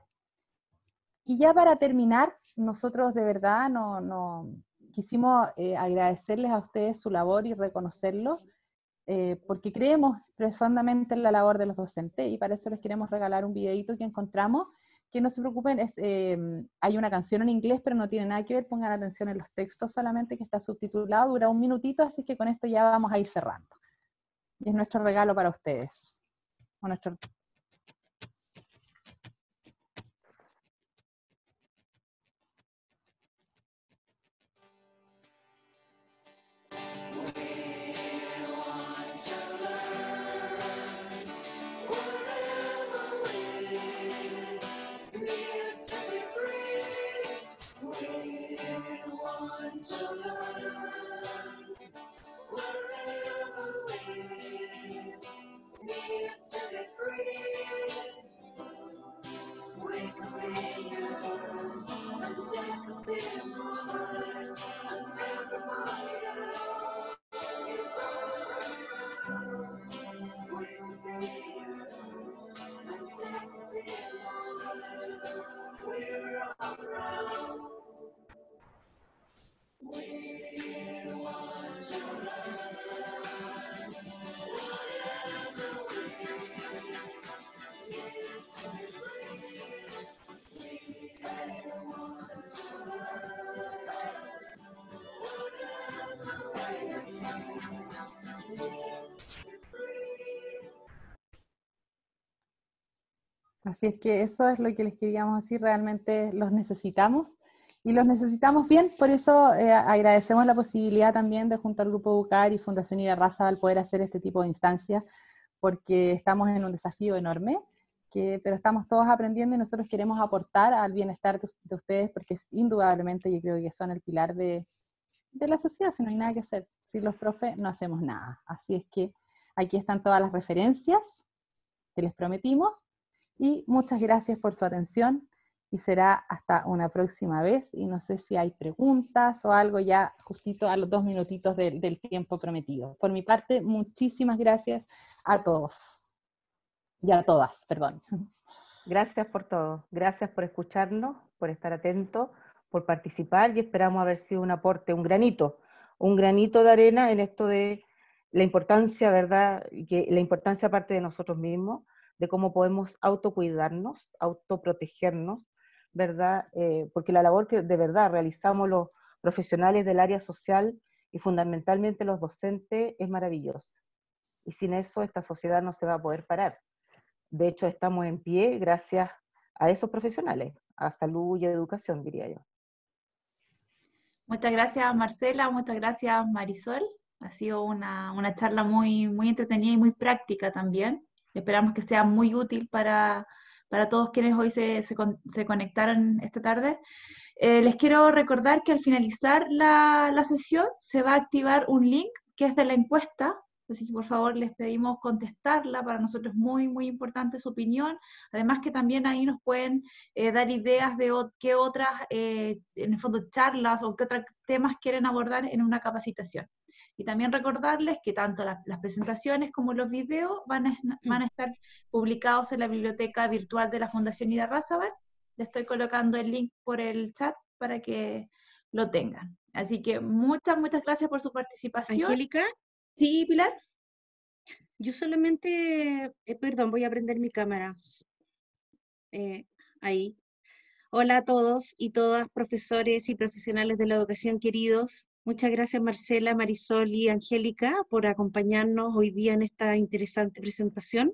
Y ya para terminar, nosotros de verdad no, quisimos eh, agradecerles a ustedes su labor y reconocerlo. Eh, porque creemos profundamente en la labor de los docentes y para eso les queremos regalar un videito que encontramos, que no se preocupen, es, eh, hay una canción en inglés, pero no tiene nada que ver, pongan atención en los textos solamente, que está subtitulado, dura un minutito, así que con esto ya vamos a ir cerrando. Y es nuestro regalo para ustedes, nuestro Así es que eso es lo que les queríamos decir, realmente los necesitamos y los necesitamos bien, por eso eh, agradecemos la posibilidad también de juntar al Grupo Bucar y Fundación Ira Raza al poder hacer este tipo de instancias, porque estamos en un desafío enorme, que, pero estamos todos aprendiendo y nosotros queremos aportar al bienestar de, ustedes, porque es, indudablemente yo creo que son el pilar de, de la sociedad, si no hay nada que hacer, si los profes no hacemos nada. Así es que aquí están todas las referencias que les prometimos y muchas gracias por su atención y será hasta una próxima vez. Y no sé si hay preguntas o algo ya justito a los dos minutitos del tiempo prometido. Por mi parte, muchísimas gracias a todos y a todas, perdón. Gracias por todo. Gracias por escucharnos, por estar atento, por participar y esperamos haber sido un aporte, un granito, un granito de arena en esto de la importancia, ¿verdad? la importancia parte de nosotros mismos de cómo podemos autocuidarnos, autoprotegernos, ¿verdad? Eh, porque la labor que de verdad realizamos los profesionales del área social y fundamentalmente los docentes es maravillosa. Y sin eso esta sociedad no se va a poder parar. De hecho, estamos en pie gracias a esos profesionales, a salud y educación, diría yo. Muchas gracias, Marcela. Muchas gracias, Marisol. Ha sido una, una charla muy, muy entretenida y muy práctica también. Esperamos que sea muy útil para, todos quienes hoy se, conectaron esta tarde. Eh, les quiero recordar que al finalizar la, la sesión se va a activar un link que es de la encuesta Así que por favor les pedimos contestarla, para nosotros es muy, muy importante su opinión. Además que también ahí nos pueden eh, dar ideas de qué otras, eh, en el fondo, charlas o qué otros temas quieren abordar en una capacitación. Y también recordarles que tanto las, presentaciones como los videos mm. van a, estar publicados en la biblioteca virtual de la Fundación Ida Razabal. Le estoy colocando el link por el chat para que lo tengan. Así que muchas, muchas gracias por su participación. Angélica. Sí, Pilar. Yo solamente, eh, perdón, voy a prender mi cámara. Eh, ahí. Hola a todos y todas, profesores y profesionales de la educación queridos. Muchas gracias Marcela, Marisol y Angélica por acompañarnos hoy día en esta interesante presentación.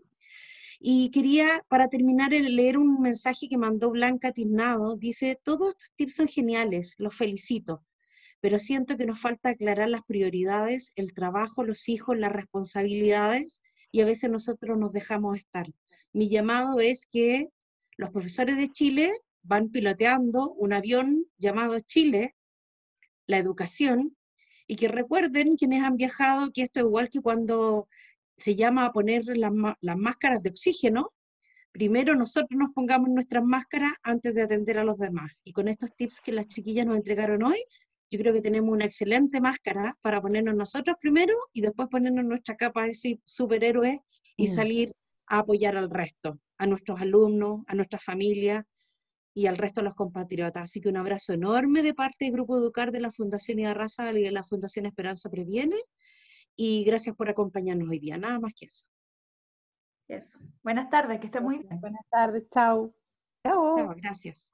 Y quería, para terminar, leer un mensaje que mandó Blanca Tiznado. Dice, todos estos tips son geniales, los felicito, pero siento que nos falta aclarar las prioridades, el trabajo, los hijos, las responsabilidades, y a veces nosotros nos dejamos estar. Mi llamado es que los profesores de Chile van piloteando un avión llamado Chile la educación, y que recuerden quienes han viajado que esto es igual que cuando se llama a poner las, máscaras de oxígeno, primero nosotros nos pongamos nuestras máscaras antes de atender a los demás. Y con estos tips que las chiquillas nos entregaron hoy, yo creo que tenemos una excelente máscara para ponernos nosotros primero y después ponernos nuestra capa de superhéroes y mm. salir a apoyar al resto, a nuestros alumnos, a nuestras familias, y al resto de los compatriotas. Así que un abrazo enorme de parte del Grupo Educar de la Fundación yarasa y de la Fundación Esperanza Previene. Y gracias por acompañarnos hoy día. Nada más que eso. Buenas tardes, que estén muy bien. Buenas tardes, chao. Chao. Chao, gracias.